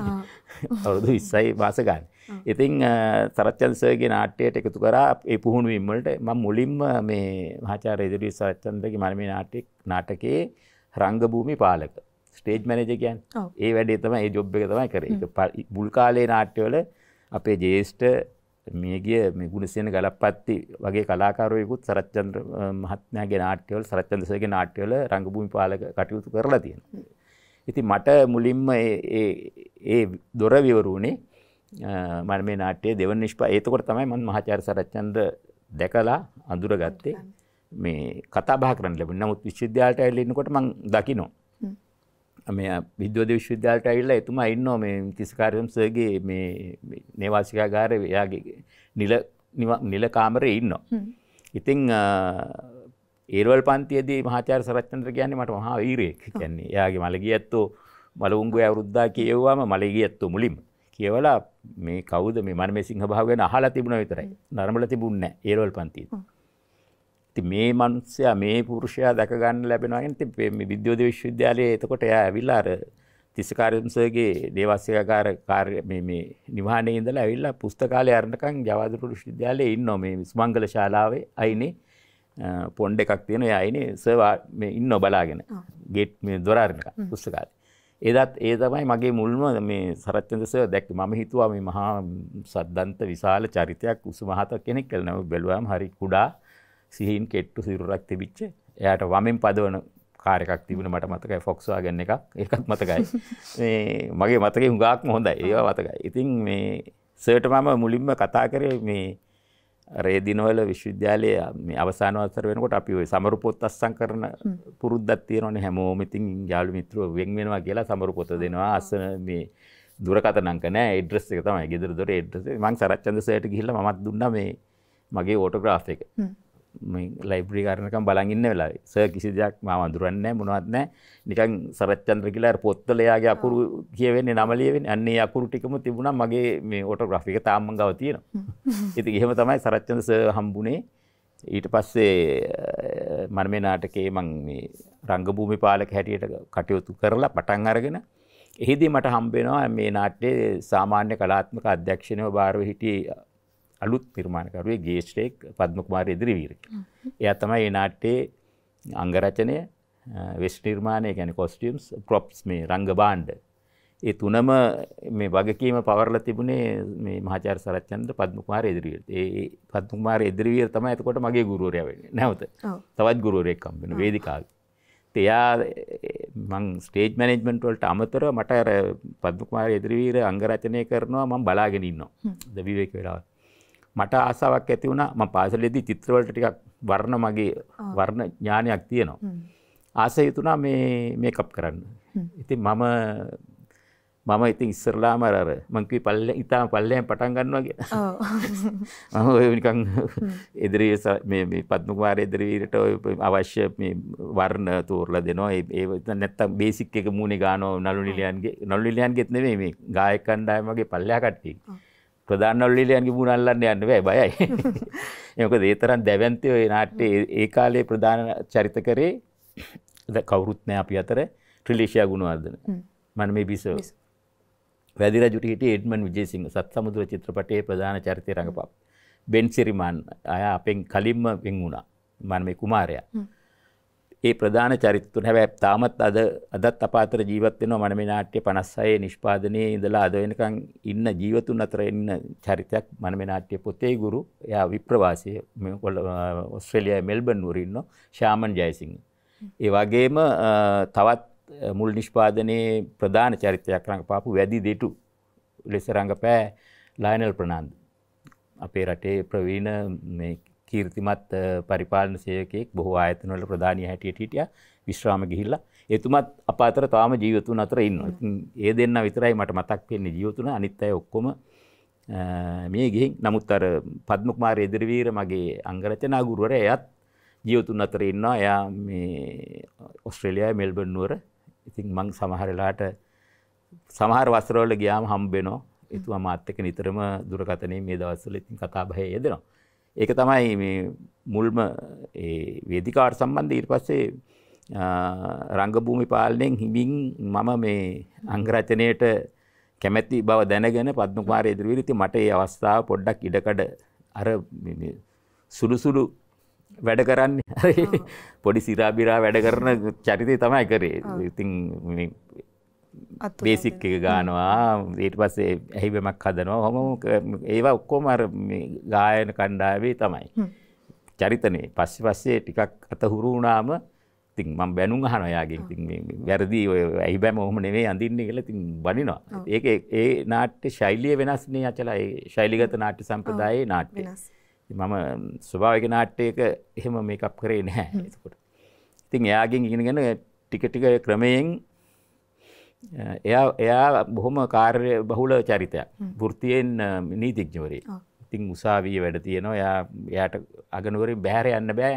B: අවුදු ඉස්සයි වාසගන්න. ඉතිං සරච්චන්සගේ නාට්‍යයට එකතු කරා ඒ පුහුණුවීමට ම මුලින්ම මේ මහාචාර ඉදිරි සරච්චන්දගේ මනම නාටෙක් නාටකයේ රංගභූමි පාලක ස්ටේජ් මැනජකයන් ඒ වැඩේ තම ඒ ජොබ් එක තමයි කර බුල්කාලේ නාට්‍යවල අපේ ජේෂ්ට මියගේ මිගුණසියන ගලපත්ති වගේ කලාකාරයකුත් සරච්චන්ද්‍ර මහත්මයාගේ නාට්‍යවල සරච්චන්දසගේ නාට්‍යවල රංගභූමි පාලක කටයුතු කරලා තියෙන. ඉති මට මුලින්ම ඒ දොර විවරුණේ මර මේ නාට්‍යය දෙව නිෂ්පා ඒතකොට තමයි මන් මහාචාර සරච්චන්ද දැකලා අඳුරගත්තේ මේ කතාබා කරන්න ලැබෙන නමුත් විශ්වවිද්‍යාලයට ඇල්ලෙන්නකොට මං දකිනවා මේ විද්‍යෝධ විශ්වවිද්‍යාලයට ඇවිල්ලා එතුමා ඉන්නවා මේ තිස්කාරියම් සර්ගේ මේ නේවාසිකාගාරේ එයාගේ නිල නිල කාමරේ ඉන්නවා. ඉතින් ඒරවල් පන්තියේදී මහාචාර්ය සරච්චන්ද්‍ර කියන්නේ මට මහා වීරයෙක්. කියන්නේ එයාගේ මලගිය ඇත්තෝ මලවුංගුවේ අවුරුද්දා කියවුවාම මලගිය ඇත්තෝ මුලින්ම කියවලා මේ කවුද මේ මනමේ සිංහ භාව ගැන අහලා තිබුණා විතරයි. නරඹලා තිබුණේ නැහැ ඒරවල් පන්තියේදී. ඉතින් මේ මිනිස්සයා මේ පුරුෂයා දැක ගන්න ලැබෙනවා කියන්නේ ඉතින් මේ විද්‍යෝදය විශ්වවිද්‍යාලයේ එතකොට එයා ඇවිල්ලා අර තිස්සකාරම්සර්ගේ දේවස්‍යකාර කාර්ය මේ මේ නිවහනේ ඉඳලා ඇවිල්ලා පුස්තකාලය අරනකන් ජවාදුරු විශ්වවිද්‍යාලයේ ඉන්නවා මේ මංගල ශාලාවේ අයිනේ පොන්ඩ එකක් තියෙන ඒ අයිනේ සර් මේ ඉන්නව බලාගෙන ගේට් මේ දොර අරනකන් පුස්තකාලේ එදත් ඒ තමයි මගේ මුල්ම මේ සරච්චන්ද සර් දැක්ක මම හිතුවා මේ මහා සද්දන්ත විශාල චරිතයක් උසමහත කෙනෙක් කියලා නම බැලුවාම හරි කුඩා සිහින් කෙට්ටු සිරුරක් තිබිච්ච එයට වමෙන් පදවන කාරකක් තිබුණ මට මතකයි ෆොක්ස්වා ගන්න එකක් ඒකත් මතකයි මගේ මතක හුඟක් හොඳයි ඒවා මතකයි ඉතින් මේ සර්ට මම මුලින්ම කතා කරේ මේ රේදිනවල විශ්වවිද්‍යාලය මේ අවසාන වසර වෙනකොට අපි ওই සමරු පොත් අස්සම් කරන පුරුද්දක් තියෙනවනේ හැමෝම ඉතින් යාළු මිත්‍රයෝ වෙන් වෙනවා කියලා සමරු පොත දෙනවා අස්සන මේ දුරකථන අංක නෑ ඇඩ්‍රස් එක තමයි ගෙදර දොරේ ඇඩ්‍රස් එක මං සරච්චන්ද සර්ට ගිහිල්ලා මමත් දුන්නා මේ මගේ ඕටෝග්‍රාෆ් එක ලයිබ්‍රි කරනකම් බලගන්න වෙලා ස කිසි දෙයක් ම අඳුරන්න මොනවත් නෑ නිකන් සරච්චන්ද්‍ර කියලා පොත්තලයාගේ අකුරු කියවෙන්නේ නමලියවෙන් අන්නේ අකුරු ටිකම තිබුණා මගේ මේ ඔට ග්‍රෆික තාම්ම ගව තියෙන ඉති එහෙම තමයි සරච්චන්ද ස හම්බුණේ ඊට පස්සේ මන මේ නාටකේ මං මේ රංගභූමි පාලක හැටියට කටයුතු කරලා පටන් අරගෙන එහිදී මට හම්බෙනවා මේ නාට්‍යයේ සාමාන්‍ය කලාත්මක අධ්‍යක්ෂණය භාරව හිටියේ අලුත් නිර්මාණකරුවේ ගේෂ්ටේක් පද්මකුමාර ඉදිරිවීර. එයා තමයි ඒ නාට්‍යයේ අංගරචනය වෙස් නිර්මාණය ගැන කොස්ටියම්ස් ප්‍රොප්ස් මේ රංග බාණ්ඩ. ඒ තුනම මේ වගකීම පවරල තිබුණේ මේ මහාචාර සරච්චන්ද්‍ර පද්මකුමාර ඉදිරිවීර. ඒ පද්මකුමාර ඉදිරිවීර තමයි එතකොට මගේ ගුරුවරයා වෙන්නේ. නැවත. තවත් ගුරුවරයෙක් හම්බ වෙන වේදිකාවේ. එයා මං ස්ටේජ් මැනෙජ්මන්ට් වලට අමතර මට අර පද්මකුමාර ඉදිරිවීර අංගරචනය කරනවා මම බලාගෙන ඉන්නවා. ද විවේක වෙලාවට. මට ආසාවක් ඇති වුණා මම පාසලේදී චිත්‍රවලට ටිකක් වර්ණ මගේ වර්ණ ඥානයක් තියෙනවා. ආසය තුනා මේ මේකප් කරන්න. ඉතින් මම මම ඉතින් ඉස්සරලාම අර අර මං කිව්වේ පල්ලෙන් ඊටාම පල්ලෙන් පටන් ගන්නවා කියලා. ඔව්. මම ඔය නිකන් ඉදිරි මේ මේ පද්ම කුමාර ඉදිරියට ඔය අවශ්‍ය මේ වර්ණ තෝරලා දෙනවා. ඒ ඒ නැත්තම් බේසික් එක මූණේ ගන්නවා නළු නිලියන්ගේ නළු නිලියන්ගේත් නෙමෙයි මේ ගායක කණ්ඩායම වගේ පල්ලෙහා කට්ටිය. ඔව්. ප්‍රධානල්ලිල යන්ගේ මුණ අල්ලන්න යන්න බෑ බයයි. මොකද ඒ තරම් දැවැන්තයෝ ඒ නාට්‍යයේ ඒ කාලේ ප්‍රධාන චරිත කරේ කවුරුත් නෑ අපි අතර ට්‍රිලිෂියා ගුණවර්ධන. මම මේ බිසෝ. වැදි රජුට හිටියේ එඩ්මන් විජේසිංහ සත් සමුද්‍ර චිත්‍රපටයේ ප්‍රධාන චරිතය රඟපා. බෙන් සිරිමාන් අය අපෙන් කලින්ම වෙන් වුණා. මම මේ කුමාරයා. ඒ ප්‍රධාන චරිත තුන හැබැයි තාමත් අද අදත් අපාතර ජීවත් වෙනවා මනමේ නාට්‍ය 56 නිෂ්පාදනයේ ඉඳලා අද වෙනකන් ඉන්න ජීවතුන් අතර ඉන්න චරිතයක් මනමේ නාට්‍ය පොතේ ගුරු එයා විප්‍රවාසයේ ඔස්ට්‍රේලියාවේ මෙල්බන් නුවර ඉන්නවා ශාමන් ජයසිංහ. ඒ වගේම තවත් මුල් නිෂ්පාදනයේ ප්‍රධාන චරිතයක් රඟපාපු වැදි දෙටු ලෙස රඟපෑ ලයනල් ප්‍රනාන්දු අපේ රටේ ප්‍රවීණ කීර්තිමත් පරිපාලන සයකෙක් බොහෝ ආයතනවල ප්‍රධානය හැටියට හිටිය විශ්‍රාම ගිහිල්ල එතුමත් අප අතර තාම ජීවතුන් අතර ඉන්න ඒ දෙන්න විතරයි මට මතක් පෙන්නේ ජීවතුන අනිත්තය ඔක්කොම මේ ගිහින් නමුත් අර පද්මකුමාර එදිරිවීර මගේ අංගරචනා ගුරුවර එයත් ජීවතුන් අතර ඉන්නවා එයා මේ ඔස්ට්‍රේලියයා මෙල්බන් නුවර ඉතින් මං සමහරලාට සමහර වස්රවල ගියාම හම්බෙනෝ එතුමා මාත් එක්ක නිතරම දුරකතනේ මේ දවස්වල ඉතින් කතා බහේ යෙදෙනවා ඒක තමයි මේ මුල්ම වේදිකාට සම්බන්ධ ඊට පස්සේ රංගභූමි පාලනයෙන් හිමින් මම මේ අංගරචනයට කැමැති බව දැනගෙන පද්මකුමාර ඉදිරිවිරිති මට ඒ අවස්ථාව පොඩ්ඩක් ඉඩකඩ අර සුළුසුළු වැඩ කරන්න පොඩි සිරාබිරා වැඩ කරන චරිතය තමයි කරේ ඉතින් බේසික් එක ගානවා ඊට පස්සේ ඇහිබමක් හදනවා හොම ඒවා ඔක්කොම අර ගායන කණ්ඩායමේ තමයි. චරිතනේ පස්සේ පස්සේ ටිකක් අත හුරු වුණාම ඉතින් මම බැනුම් අහනවා එයාගෙන්. ඉතින් මේ වැරදි ඔය ඇහිබම ඔහොම නෙමෙයි අඳින්නේ කියලා ඉතින් බනිනවා. ඒකේ ඒ නාට්‍ය ශෛලිය වෙනස්නේ අචලා ඒ ශෛලිගත නාට්‍ය සම්ප්‍රදායේ නාට්‍ය. මම ස්වභාවික නාට්‍යයක එහෙම මේකප් කරේ නැහැ. එතකොට. ඉතින් එයාගෙන් ඉගෙනගෙන ටික ටික ක්‍රමයෙන් එයා එයා බොහොම කාර්ය බහුල චරිතයක් වෘතියෙන් නීතිඥවරේ ඉතිං උසාවී වැඩ තියෙනවා යා යායට අගනුවරින් බැහැර යන්න බෑ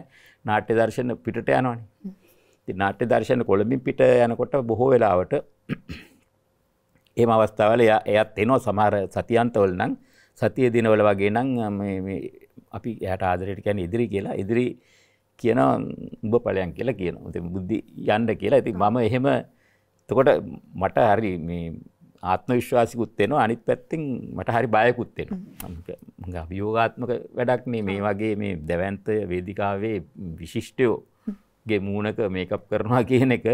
B: නාට්‍ය දර්ශන පිටට යනවානේ ති නාට්‍ය දර්ශන කොළඹින් පිට යනකොට බොහෝ වෙලාවට එම අවස්ථාවල එයත් එනෝ සමහර සතියන්තවල නම් සතිය දිනවල වගේ නම් අපි යට ආදරයට කැන ඉදිරි කියලා ඉදිරි කියන උඹ පලයන් කියලා කියන ති බුද්ධි යන්ඩ කියලා ඇති මම එහෙම එතකොට මට හරි මේ ආත්ම විශ්වාසිකුත් වෙනවා අනිත් පැත්තෙන් මට හරි බයකුත් වෙනවා. අභියෝගාත්මක වැඩක් නේ මේ වගේ මේ දැවැන්ත වේදිකාවේ විශිෂ්ටයෝගේ මූණක මේකප් කරනවා කියන එක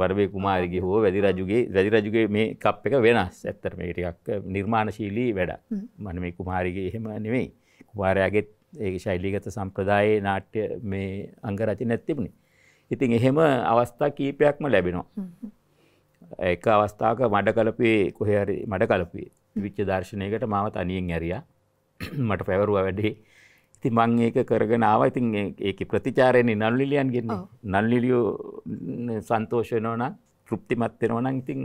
B: බරබේ කුමාරගේ හෝ වැදි රජුගේ වැදි රජුගේ මේ කප් එක වෙනස්. ඇත්තට මේ ටිකක් නිර්මාණශීලී වැඩක්. මම මේ කුමාරගේ එහෙම නෙමෙයි. කුමාරයාගේ ඒ ශෛලීගත සම්ප්‍රදායේ නාට්‍ය මේ අංග රචනයක් තිබුණේ. ඉතින් එහෙම අවස්ථා කීපයක්ම ලැබෙනවා. එක අවස්ථාවක මඩ කලපේ කොහරි මඩ කලපේ විච්ච දර්ශනයකට මාව තනියෙන් ඇරිය මට පැවරුව වැඩේ ඉති මං ඒක කරගෙන ආව ඉතින් ඒක ප්‍රතිචාරයන්නේ නල්ලිලියන් ගෙන්න නල්ලිලියෝ සන්තෝෂනෝන තෘප්තිමත්වෙනවනං ඉතින්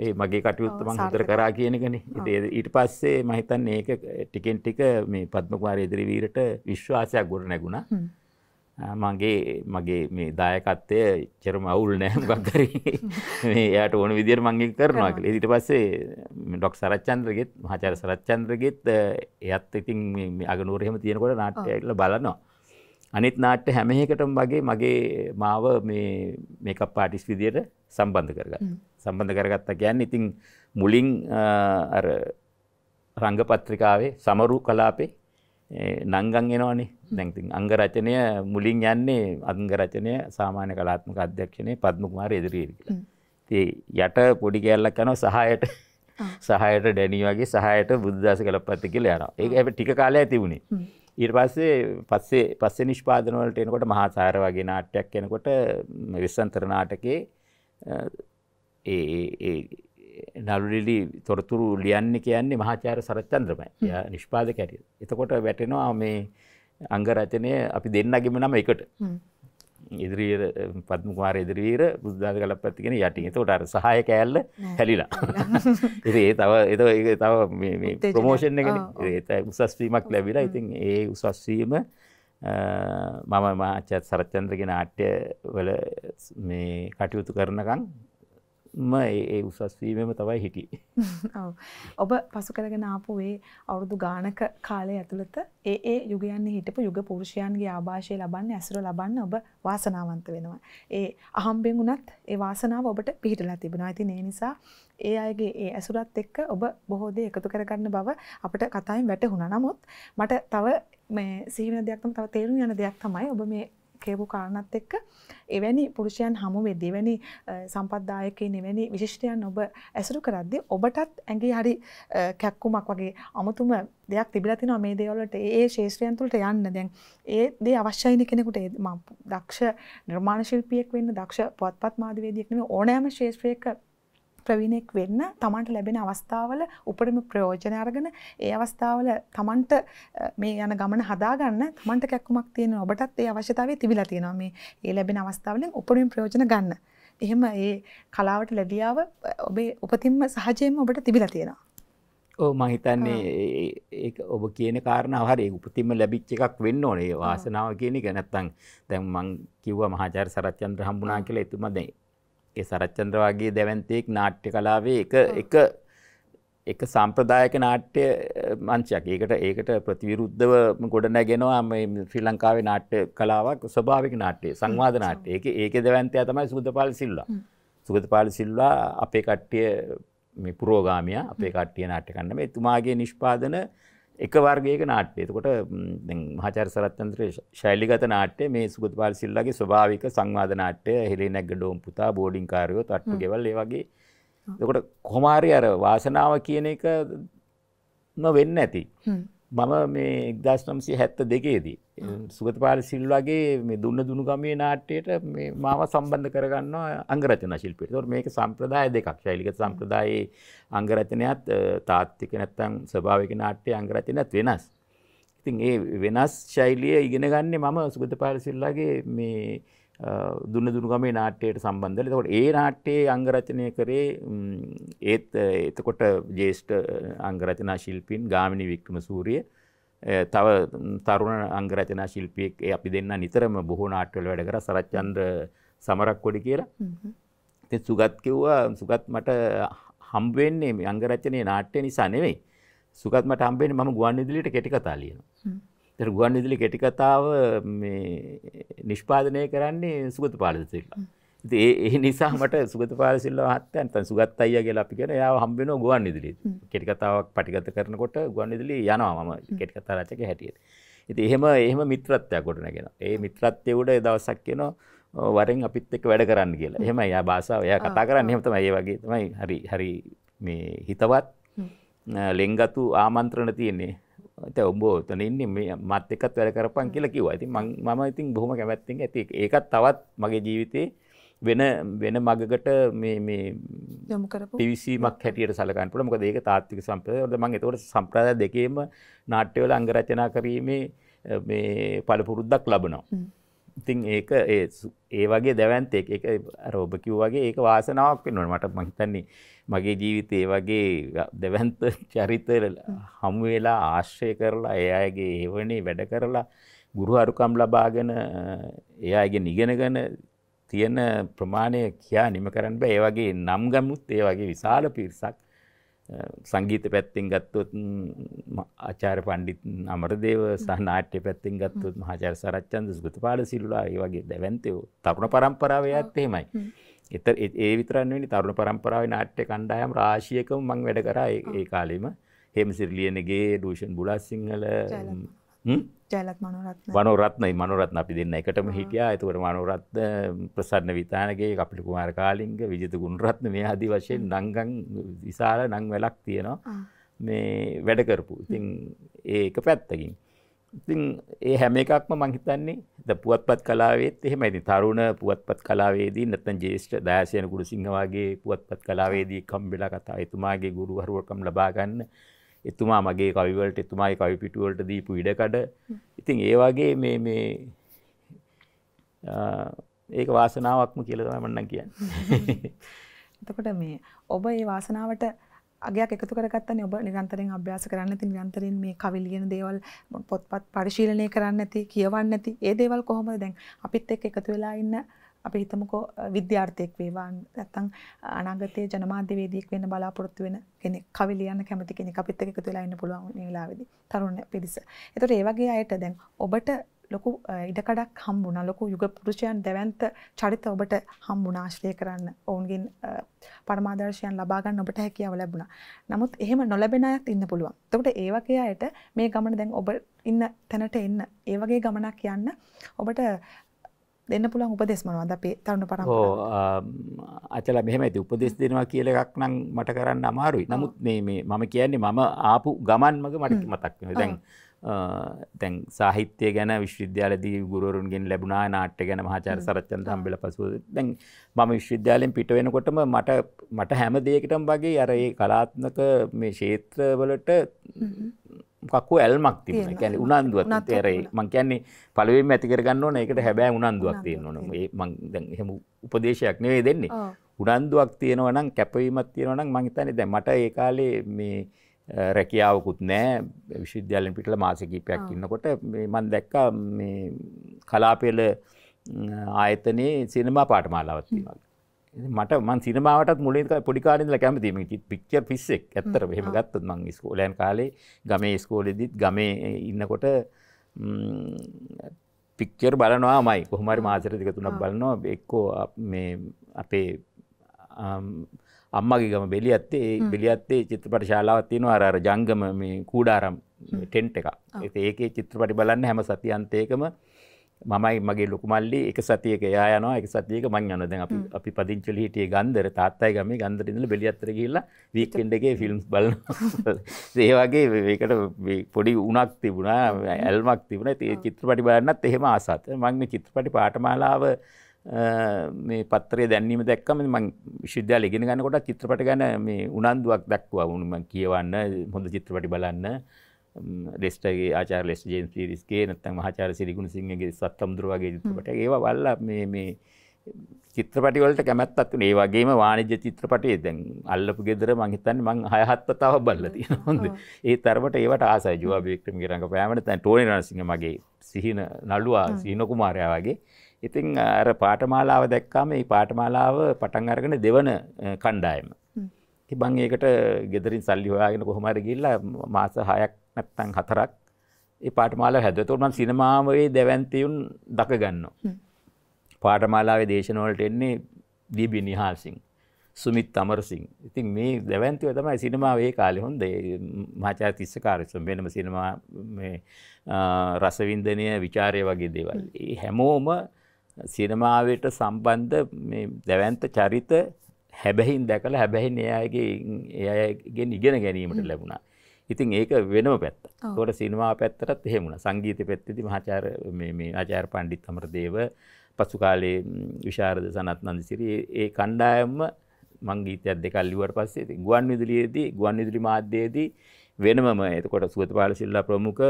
B: ඒ මගේ කටයුත්ත මං හතර කරා කියනගෙන ඊට පස්සේ මහිතන් ඒක ටිකෙන් ටික මේ පත්මකුමාර ඉදිරිවීරට විශ්වාසයක් ගොඩ නැගුණා මගේ මගේ මේ දායකත්වය චරම අවුල් නෑමක් කර එයට ඕන විදිර මංගේ කරනවා කළ ඉට පස්සේ ඩොක් සරච්චන්ද්‍රගෙත් මහචර සරච්චන්ද්‍රගෙත් එයත් ඉතින් අගනුවරහෙම තියෙනකොට නාට්‍යයල බලනවා අනිත් නාට්‍ය හැමහකටම වගේ මගේ මාව මේක පාටිස් විදියට සම්බන්ධ කරග සම්බන්ධ කරගත්තා කියන්න ඉතිං මුලින් රංගපත්‍රිකාවේ සමරු කලාපේ නංගන් එනවනේ දැන්තින් අංගරචනය මුලින් යන්නේ අංගරචනය සාමාන්‍ය කලාත්මක අධ්‍යක්ෂණය පත්මුකුමාර ඉදිරියේදී. ඒ යට පොඩි කැල්ලක් යනවා සහායට සහයට ඩැනී වගේ සහයට බුද්ධාස කලපත්ත කියලා යනවා. ඒක හැබැයි ටික කාලයක් තිබුණේ. ඊට පස්සේ පස්සේ පස්සේ නිෂ්පාදන වලට එනකොට මහා සාර වගේ நாට්‍යයක් එනකොට විශ්වන්තර නාටකයේ ඒ ඒ නළුලිලි තොරතුරු ලියන්න කියන්නේ මහාචාර සරච්චන්ද්‍රමයි ය නිෂ්පාද කැරිය. එතකොට වැටෙනවා මේ අංගරචනය අපි දෙන්නගෙම නම එකට. ඉදිරිිය පත්මකවාර ඉදිරීර බුද්ධාද කල පත්තිගෙන යටටින් එතකොට අර සහය කෑල්ල හැලිලා ඒ තව එ තව ප්‍රමෝෂණ එකන ඒ උසස්වීමක් ලැබිලා ඉතින් ඒ උසස්වීම මම මාචත් සරච්චන්ද්‍රගෙන නාට්‍ය වල මේ කටයුතු කරනකං ම ඒ උසස්වීමම තවයි හිටි
A: ඔබ පසු කරගෙන ආපු ඒ අවුරුදු ගානක කාලය ඇතුළත ඒ ඒ යුගයන්න හිටපු යුග පුරුෂයන්ගේ ආභාෂය ලබන්න ඇසුර ලබන්න ඔබ වාසනාවන්ත වෙනවා ඒ අහම්බෙන් වුණත් ඒ වාසනාව ඔබට පිහිටලා තිබෙනවා ඇති ඒ නිසා ඒ අයගේ ඒ ඇසුරත් එක්ක ඔබ බොහෝදේ එකතු කරගන්න බව අපට කතායින් වැටහුණ නමුත් මට තව මේ සිහින දෙයක්ම තව තේරුම් යන දෙයක් තමයි ඔබ මේ කියපු කාරණත් එක්ක එවැනි පුරුෂයන් හමු වෙද්දී එවැනි සම්පත්දායකයින් එවැනි විශිෂ්ටයන් ඔබ ඇසුරු කරද්දී ඔබටත් ඇඟේ හරි කැක්කුමක් වගේ අමුතුම දෙයක් තිබිලා තිනවා මේ දේවල් වලට ඒ ශේෂ්ත්‍රයන් තුළට යන්න දැන් ඒ දේ අවශ්‍යයිනේ කෙනෙකුට මම දක්ෂ නිර්මාණ ශිල්පියෙක් වෙන්න දක්ෂ පුවත්පත් මාධ්‍යවේදියෙක් නෙමෙයි ඕනෑම ශේෂ්ත්‍රයක ප්‍රවීණෙක් වෙන්න තමන්ට ලැබෙන අවස්ථාවල උපරිම ප්‍රයෝජන අරගෙන ඒ අවස්ථාවල තමන්ට මේ යන ගමන හදාගන්න තමන්ට කැක්කුමක් තියෙන ඔබටත් ඒ අවශ්‍යතාවය තිබිලා තියෙනවා මේ ඒ ලැබෙන අවස්ථාවලින් උපරිම ප්‍රයෝජන ගන්න. එහෙම ඒ කලාවට ලැබියාව ඔබේ උපතින්ම සහජයෙන්ම ඔබට තිබිලා තියෙනවා.
B: ඕ මහිතන්නේ ඔබ කියන කාරණ හරි උපතිම ලැබිච්ච එකක් වෙන්න ඕනේ වාසනාව කියන ගැනත්තං දැන් මං කිව්ව මහාචාර සරච්චන්ද්‍ර හම්බුනා කියලා එතුමදේ ඒ සරච්චන්ද්‍ර වගේ දැවන්තයෙක් නාට්‍ය කලාවේ එක එක එක සම්ප්‍රදායක නාට්‍ය මංචයක් ඒකට ඒකට ප්‍රතිවිරුද්ධව ගොඩනැගෙනවා ශ්‍රී ලංකාවේ නාට්‍ය කලාවක් ස්වභාවික නාට්‍යය සංවාධ නාට්‍ය ඒක ඒක දෙවන්තය තමයි සුගතපාල සිල්වා සුගතපාල සිල්වා අපේ කට්ටිය මේ පුරෝගාමිය අපේ කට්ටිය නාට්‍ය කන්න මේ තුමාගේ නිෂ්පාදන එක වර්ගයක නාට්‍යය. එතකොට දැන් මහාචාර්ය සරත්චන්ද්‍ර ශෛලිගත නාට්‍ය මේ සුගත පාලසිල්ලාගේ ස්වභාවික සංවාද නාට්‍ය හෙලෙනක් ගඩෝම් පුතා බෝඩින් කාර්යෝ තට්ටු ගෙවල් ඒ වගේ. එතකොට කොහොම හරි අර වාසනාව කියන එක ම වෙන්න ඇති. මම මේ 1972 සුගතපාල සිල්වාගේ මේ දුන්න දුනු ගමේ නාට්‍යයට මේ මාව සම්බන්ධ කරගන්නවා අංගරචනා ශිල්පියට. ඒතකොට මේක සම්ප්‍රදාය දෙකක්. ශෛලික සම්ප්‍රදායේ අංගරචනයත් තාත්තික නැත්නම් ස්වභාවික නාට්‍ය අංගරචනයත් වෙනස්. ඉතින් ඒ වෙනස් ශෛලිය ඉගෙන ගන්නේ මම සුගතපාල සිල්වාගේ මේ දුන්න දුනුගමේ නාට්‍යයට සම්බන්ධල තකොට ඒ නාට්‍යයේ අංගරචනය කරේ ඒත් එතකොට ජේෂ්ට අංගරචනා ශිල්පීන් ගාමිණි වික්‍රම සූරිය තව තරුණ අංගරචනා ශිල්පියෙක් අපි දෙන්න නිතරම බොහෝ නාට්‍යවල වැඩ කර සරච්චන්ද්‍ර සමරක් කොඩි කියලා තෙත් සුගත් කිව්වා සුගත් මට හම්බවෙන්නේ අංගරචනය නාට්‍ය නිසා නෙවෙයි සුගත් මට හම්බෙන් ම ගුවන් ඉදිලිට කෙටි කතා ලියනවා ඒතර ගුවන් විදුලි කෙටි කතාව මේ නිෂ්පාදනය කරන්නේ සුගත පාලසිල්ලා. ඉතින් ඒ නිසා මට සුගත පාලසිල්ලා මහත්තයා නැත්නම් සුගත් අයියා කියලා අපි කියන එයාව හම්බ වෙනවා ගුවන් විදුලියේ. කෙටි කතාවක් පටිගත කරනකොට ගුවන් විදුලිය යනවා මම කෙටි කතා රචකයෙක් හැටියට. ඉතින් එහෙම එහෙම මිත්‍රත්වයක් ගොඩනගෙනවා. ඒ මිත්‍රත්වයේ උඩ දවසක් කියනවා වරෙන් අපිත් එක්ක වැඩ කරන්න කියලා. එහෙමයි එයා භාෂාව එයා කතා කරන්නේ එහෙම තමයි. ඒ වගේ තමයි හරි හරි මේ හිතවත් ලෙන්ගතු ආමන්ත්‍රණ තියෙන්නේ. ඇත ඔබ තන ඉන්නේ මේ මත් එකත් වැඩ කරපන් කියලා කිව්වා. ඉතින් මම මම ඉතින් බොහොම කැමැත්තෙන් ඇති ඒකත් තවත් මගේ ජීවිතේ වෙන වෙන මගකට මේ මේ යොමු කරපු පිවිසීමක් හැටියට සැලකන්න පුළුවන්. මොකද ඒක තාත්වික සම්ප්‍රදායවලද මම ඒකට සම්ප්‍රදාය දෙකේම නාට්‍යවල අංග රචනා කිරීමේ මේ පළපුරුද්දක් ලබනවා. ඉතින් ඒක ඒ වගේ දැවන්තේ ඒක අර ඔබ කිව්වාගේ ඒක වාසනාවක් වෙනවා මට මම හිතන්නේ මගේ ජීවිතේ වගේ දෙවන්ත චරිතර හමු වෙලා ආශ්‍රය කරලා ඒ අයගේ හේවණේ වැඩ කරලා ගුරුහරුකම් ලබාගෙන ඒ අයගෙන් ඉගෙනගෙන තියෙන ප්‍රමාණය කියා නිම කරන්න බෑ. ඒ වගේ නම් ගමුත් ඒ වගේ විශාල පිරිසක් සංගීත පැත්තෙන් ගත්තොත් ආචාර්ය පණ්ඩිත් අමරදේව සහ නාට්‍ය පැත්තෙන් ගත්තොත් මහාචාර්ය සරච්චන්ද්‍ර සුගතපාල සිල්වා ඒ වගේ දැවැන්තයෝ තරුණ පරම්පරාව යත් එහෙමයි. එත ඒ විතරන්නේ තරුණ පරම්පරාව නාට්‍ය කණ්ඩායම් රාශියකම මං වැඩ කරා ඒ කාලෙම හෙමසිරලියනගේ ඩූෂන් බුලස් සිංහල වනෝරත්නයි මනොරත්න අපි දෙන්න එකටම හිටියා ඇතුවට මනෝරත්න ප්‍රසන්න විතානගේ අපිට කුමාර කාලිංග විජත ගුණරත්න මේ අදි වශයෙන් නංගන් විශාල නං වෙලක් තියෙනවා මේ වැඩකරපු ඉතින් ඒක පැත්තකින්. ඉතින් ඒ හැම එකක්ම මං හිතන්නේ ද පුවත්පත් කලාවේත් එහෙම ඉතින් තරුණ පුවත්පත් කලාවේදී නැත්නම් ජ්‍යෙෂ්ඨ දයාසේන ගුරුසිංහ වගේ පුවත්පත් කලාවේදී කම්බෙලා කතා එතුමාගේ ගුරුවරුවකම් ලබා ගන්න එතුමා මගේ කවි වලට එතුමාගේ කවි පිටු වලට දීපු ඉඩකඩ ඉතින් ඒ වගේ මේ මේ ඒක වාසනාවක්ම කියලා තමයි මම නම් කියන්නේ.
A: එතකොට මේ ඔබ ඒ වාසනාවට අගයක් එකතු කරගත්තනේ ඔබ නිරන්තරයෙන් අභ්‍යාස කරන්න ඇති නිරන්තරයෙන් මේ කවි ලියන දේවල් පොත්පත් පරිශීලනය කරන්න ඇති කියවන්න ඇති ඒ දේවල් කොහොමද දැන් අපිත් එක්ක එකතු වෙලා ඉන්න අපි හිතමුකෝ විද්‍යාර්ථයෙක් වේවා නැත්නම් අනාගතයේ ජනමාධ්‍යවේදියෙක් වෙන්න බලාපොරොත්තු වෙන කෙනෙක් කවි ලියන්න කැමති කෙනෙක් අපිත් එක්ක එකතු වෙලා ඉන්න පුළුවන් මේ වෙලාවේදී තරුණ පිරිස. ඒතකොට ඒ වගේ අයට දැන් ඔබට ලොකු ඉඩකඩක් හම්බුණා ලොකු යුග පුරුෂයන් දැවැන්ත චරිත ඔබට හම්බුණා ආශ්‍රය කරන්න ඔවුන්ගෙන් පරමාදර්ශයන් ලබා ගන්න ඔබට හැකියාව ලැබුණා. නමුත් එහෙම නොලැබෙන අයත් ඉන්න පුළුවන්. එතකොට ඒ වගේ අයට මේ ගමන දැන් ඔබ ඉන්න තැනට එන්න ඒ වගේ ගමනක් යන්න ඔබට දෙන්න පුළන් උපදෙස් මනවාද අපේ තරුණ පරම
B: අචල මෙහම ඇති උපදෙස් දෙනවා කියල එකක් නම් මට කරන්න අමාරුයි නමුත් මේ මම කියන්නේ මම ආපු ගමන් මග මට මතක් දැන්. තැන් සාහිත්‍ය ගැන විශ්විද්‍යාලදී ගුරුවරුන්ගෙන් ලැබුණා නාට්‍ය ගැන මහාචාර සරච්චන් හම්බෙල පසුව දැන් මම විශ්විද්‍යාලයෙන් පිට වෙනකොටම මට මට හැම දෙයකටම වගේ අර ඒ කලාත්මක මේ ක්ෂේත්‍රවලට මොකක්කෝ ඇල්මක් තිබුණා. ඒ කියන්නේ උනන්දුවක් තියරේ. මං කියන්නේ පළවෙනිම ඇති කරගන්න ඕන ඒකට හැබෑ උනන්දුවක් තියෙන්න ඕන. මේ මං දැන් එහෙම උපදේශයක් නෙවෙයි දෙන්නේ. උනන්දුවක් තියෙනවා නම් කැපවීමක් තියෙනවා නම් මං හිතන්නේ දැන් මට ඒ කාලේ මේ රැකියාවකුත් නෑ විශ්විද්‍යාලෙන් පිටල මාසකීපයක් ඉන්නකොට මන් දැක්ක කලාපෙල ආයතනයේ සිනමා පාටමාලාවත්වීමක්. මට මන් සිනමාවට මුලින්ක පොඩිකාරල කැමතිීම පික්චර් පිස්සෙක් ඇත්තර හෙම ගත්තත් මං ස්කෝලයන් කාලේ ගමේ ස්කෝලෙදිත් ගමේ ඉන්නකොට පික්චර් බලනවා මයි කොහමරි මාසර දෙක තුනක් බලනවා එක්කෝ මේ අපේ අම්මගේ ගම බෙලියත්තේ බෙලියත්තේ චිත්‍රපට ශාලාවක් තියෙනවා අර අර ජංගම මේ කූඩාරම් ටෙන්ට් එක. ඒත් ඒකේ චිත්‍රපටි බලන්න හැම සතියන්තයකම මමයි මගේ ලොකු මල්ලි එක සතියක එයා යනවා එක සතියක මං යනවා. දැන් අපි අපි පදිංචිල හිටියේ ගන්දර තාත්තයි ගමේ ගන්දර ඉඳලා බෙලියත්තට ගිහිල්ලා වීකෙන්ඩ් එකේ ෆිල්ම්ස් බලනවා. ඒ වගේ මේකට පොඩි උණක් තිබුණා, ඇල්මක් තිබුණා. ඒ චිත්‍රපටි බලන්නත් එහෙම ආසත්. මම මේ චිත්‍රපටි පාඨමාලාව මේ පත්‍රය දැන්වීම දැක්කම මං විශ්වවිද්‍යාලය ඉගෙන ගන්නකොට චිත්‍රපට ගැන මේ උනන්දුවක් දක්වා වුණා මං කියවන්න හොඳ චිත්‍රපටි බලන්න ලෙස්ටර්ගේ ආචාර්ය ලෙස්ටර් ජේම්ස් පීරිස්ගේ නැත්නම් මහාචාර්ය සිරි ගුණසිංහගේ සත්තම්දුර වගේ චිත්‍රපට ඒවා බලලා මේ මේ චිත්‍රපටි වලට කැමැත්තක් උනේ. ඒ වගේම වාණිජ්‍ය චිත්‍රපටයේ දැන් අල්ලපු ගෙදර මං හිතන්නේ මං හය හත් වතාවක් බලලා තියෙනවා හොඳ. ඒ තරමට ඒවට ආසයි. ජුවා බේක්‍රමගේ රංගපෑමට දැන් ටෝනි රණසිංහ මගේ සිහින නළුවා සිහින කුමාරයා වගේ ඉතින් අර පාඨමාලාව දැක්කාම මේ පාඨමාලාව පටන් අරගෙන දෙවන කණ්ඩායම. ඉතින් මම ඒකට ගෙදරින් සල්ලි හොයාගෙන කොහොම හරි ගිහිල්ලා මාස 6ක් නැත්නම් 4ක් ඒ පාඨමාලාව හැදුවා. ඒතකොට මම සිනමාවේ දැවැන්තියුන් දක ගන්නවා. පාඨමාලාවේ දේශනවලට එන්නේ දීබි නිහාල් සිං, සුමිත් අමරසිං. ඉතින් මේ දැවැන්තිය තමයි සිනමාවේ ඒ කාලේ හොඳ ඒ මහාචාර්ය තිස්සකාරතුම වෙනම සිනමා මේ රසවින්දනය, ਵਿਚාරය වගේ දේවල්. ඒ හැමෝම සිනමාවට සම්බන්ධ මේ දැවන්ත චරිත හැබැහින් දැකල හැබැහි එයාගේ එයගේ ඉගෙන ගැනීමට ලැබුණා. ඉතින් ඒක වෙනම පැත්ත. ඒකට සිනමා පැත්තටත් එහෙමුණ. සංගීත පැත්තේදී මහාචාර්ය මේ මේ ආචාර්ය පණ්ඩිත් අමරදේව පසු කාලේ විශාරද සනත් නන්දසිරි ඒ කණ්ඩායමම මං ගීතයක් දෙකක් ලිව්වට පස්සේ ඉතින් ගුවන් විදුලියේදී ගුවන් විදුලි මාධ්‍යයේදී වෙනමම එතකොට සුවතපාල සිල්ලා ප්‍රමුඛ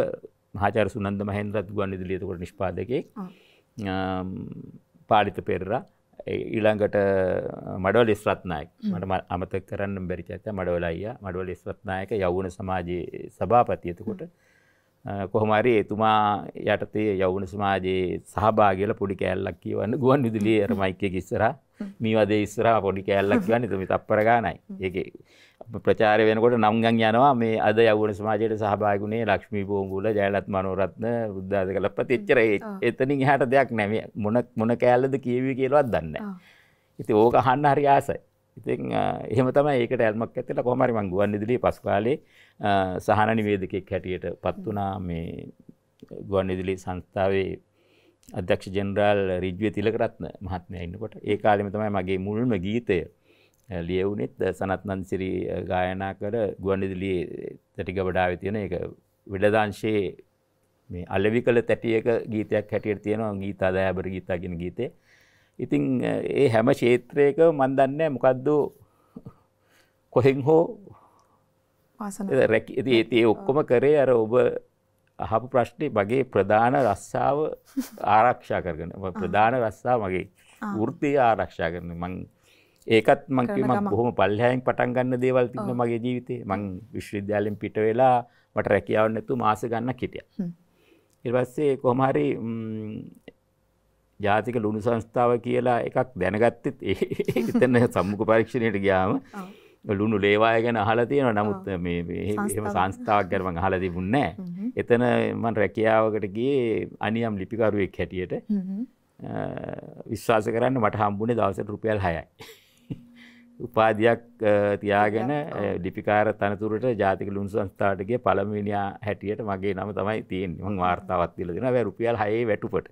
B: මහාචාර්ය සුනන්ද මහේන්ද්‍රත් ගුවන් විදුලියේ එතකොට නිෂ්පාදකයෙක්. පාලිත පෙරරා ඊළඟට මඩවල ස්වත්නායක මට අමතක කරන්න බැරිචත මඩවල අයිය මඩවල ස්වත්නායක යවුණ සමාජයේ සභාපතියතකොට කොහොමරි එතුමා යටතේ යවුණ සමාජයේ සහභාගල පොඩි කෑල්ලක් කියවන්න ගුවන් විදුලිය අර මයික්‍ය ඉස්සර මේ වදේ ඉස්සර පොඩි කෑල්ලක් ගන්න තුමි තප්පර ගානයි ඒ ප්‍රචාරය වෙනකොට නම්ගං යනවා මේ අද යවන සමාජයට සහභාගුණේ ලක්ෂ්මී බෝම්බූල ජයලත් මනෝරත්න රුද්ධාද කලප තිච්චර එතනින් හට දෙයක් නැම මොන මොන කෑල්ලද කියවී කියලවත් දන්න. ඉති ඕක හන්න හරි ආසයි. ඉතින් එහෙම තමයි ඒකට ඇල්මක් ඇතලා කොහමරි මං ගුවන් විදුලියේ පසු කාලේ සහන නිවේදකෙක් හැටියට පත් වුණා මේ ගුවන් විදුලි සංස්ථාවේ අධ්‍යක්ෂ ජෙනරාල් රිජ්වේ තිලකරත්න මහත්මයා ඉන්නකොට ඒ කාලෙම තමයි මගේ මුල්ම ගීතය ලියවුනෙත් සනත්නන්සිරි ගායනා කර ගුවන්ඩිදිලියේ තැටික වඩාව තියෙන එක විඩදාංශයේ මේ අලවි කළ තැටියක ගීතයක් හැටියට තියෙනවා ගීතා දෑබර ගීතාගෙන ගීතේ ඉතිං ඒ හැම ශේත්‍රයක මන්දන්න මොකක්ද කොහෙන් හෝ රැකි ඒ ඔක්කොම කරේ අර ඔබ අහපු ප්‍රශ්නේ මගේ ප්‍රධාන රස්සාව ආරක්ෂා කරගන ප්‍රධාන රස්සා මගේ වෘතිය ආරක්ෂා කරන මං ඒකත් මං කිව්වා බොහොම පල්ලෙහායෙන් පටන් ගන්න දේවල් තිබුණා මගේ ජීවිතේ. මං විශ්වවිද්‍යාලයෙන් පිට වෙලා මට රැකියාවක් නැතුව මාස ගන්නක් හිටියා. ඊට පස්සේ කොහොම හරි ජාතික ලුණු සංස්ථාව කියලා එකක් දැනගත්තෙත් එතන සම්මුඛ පරීක්ෂණයට ගියාම ලුණු ලේවාය ගැන අහලා තියෙනවා නමුත් මේ එහෙම සංස්ථාවක් ගැන මම අහලා තිබුණේ නැහැ. එතන මම රැකියාවකට ගියේ අනියම් ලිපිකරුවෙක් හැටියට විශ්වාස කරන්න මට හම්බුනේ දවසට රුපියල් 6යි. උපාධයක් තියාගෙන ඩිපිකාර තනතුරට ජාතික ලුන් සංස්ථාටගේ පළමිනියා හැටියට මගේ නම තමයි තියෙන් ම වාර්තාවත් තිල දෙෙන වැරුපියල් හයේ වැටුපට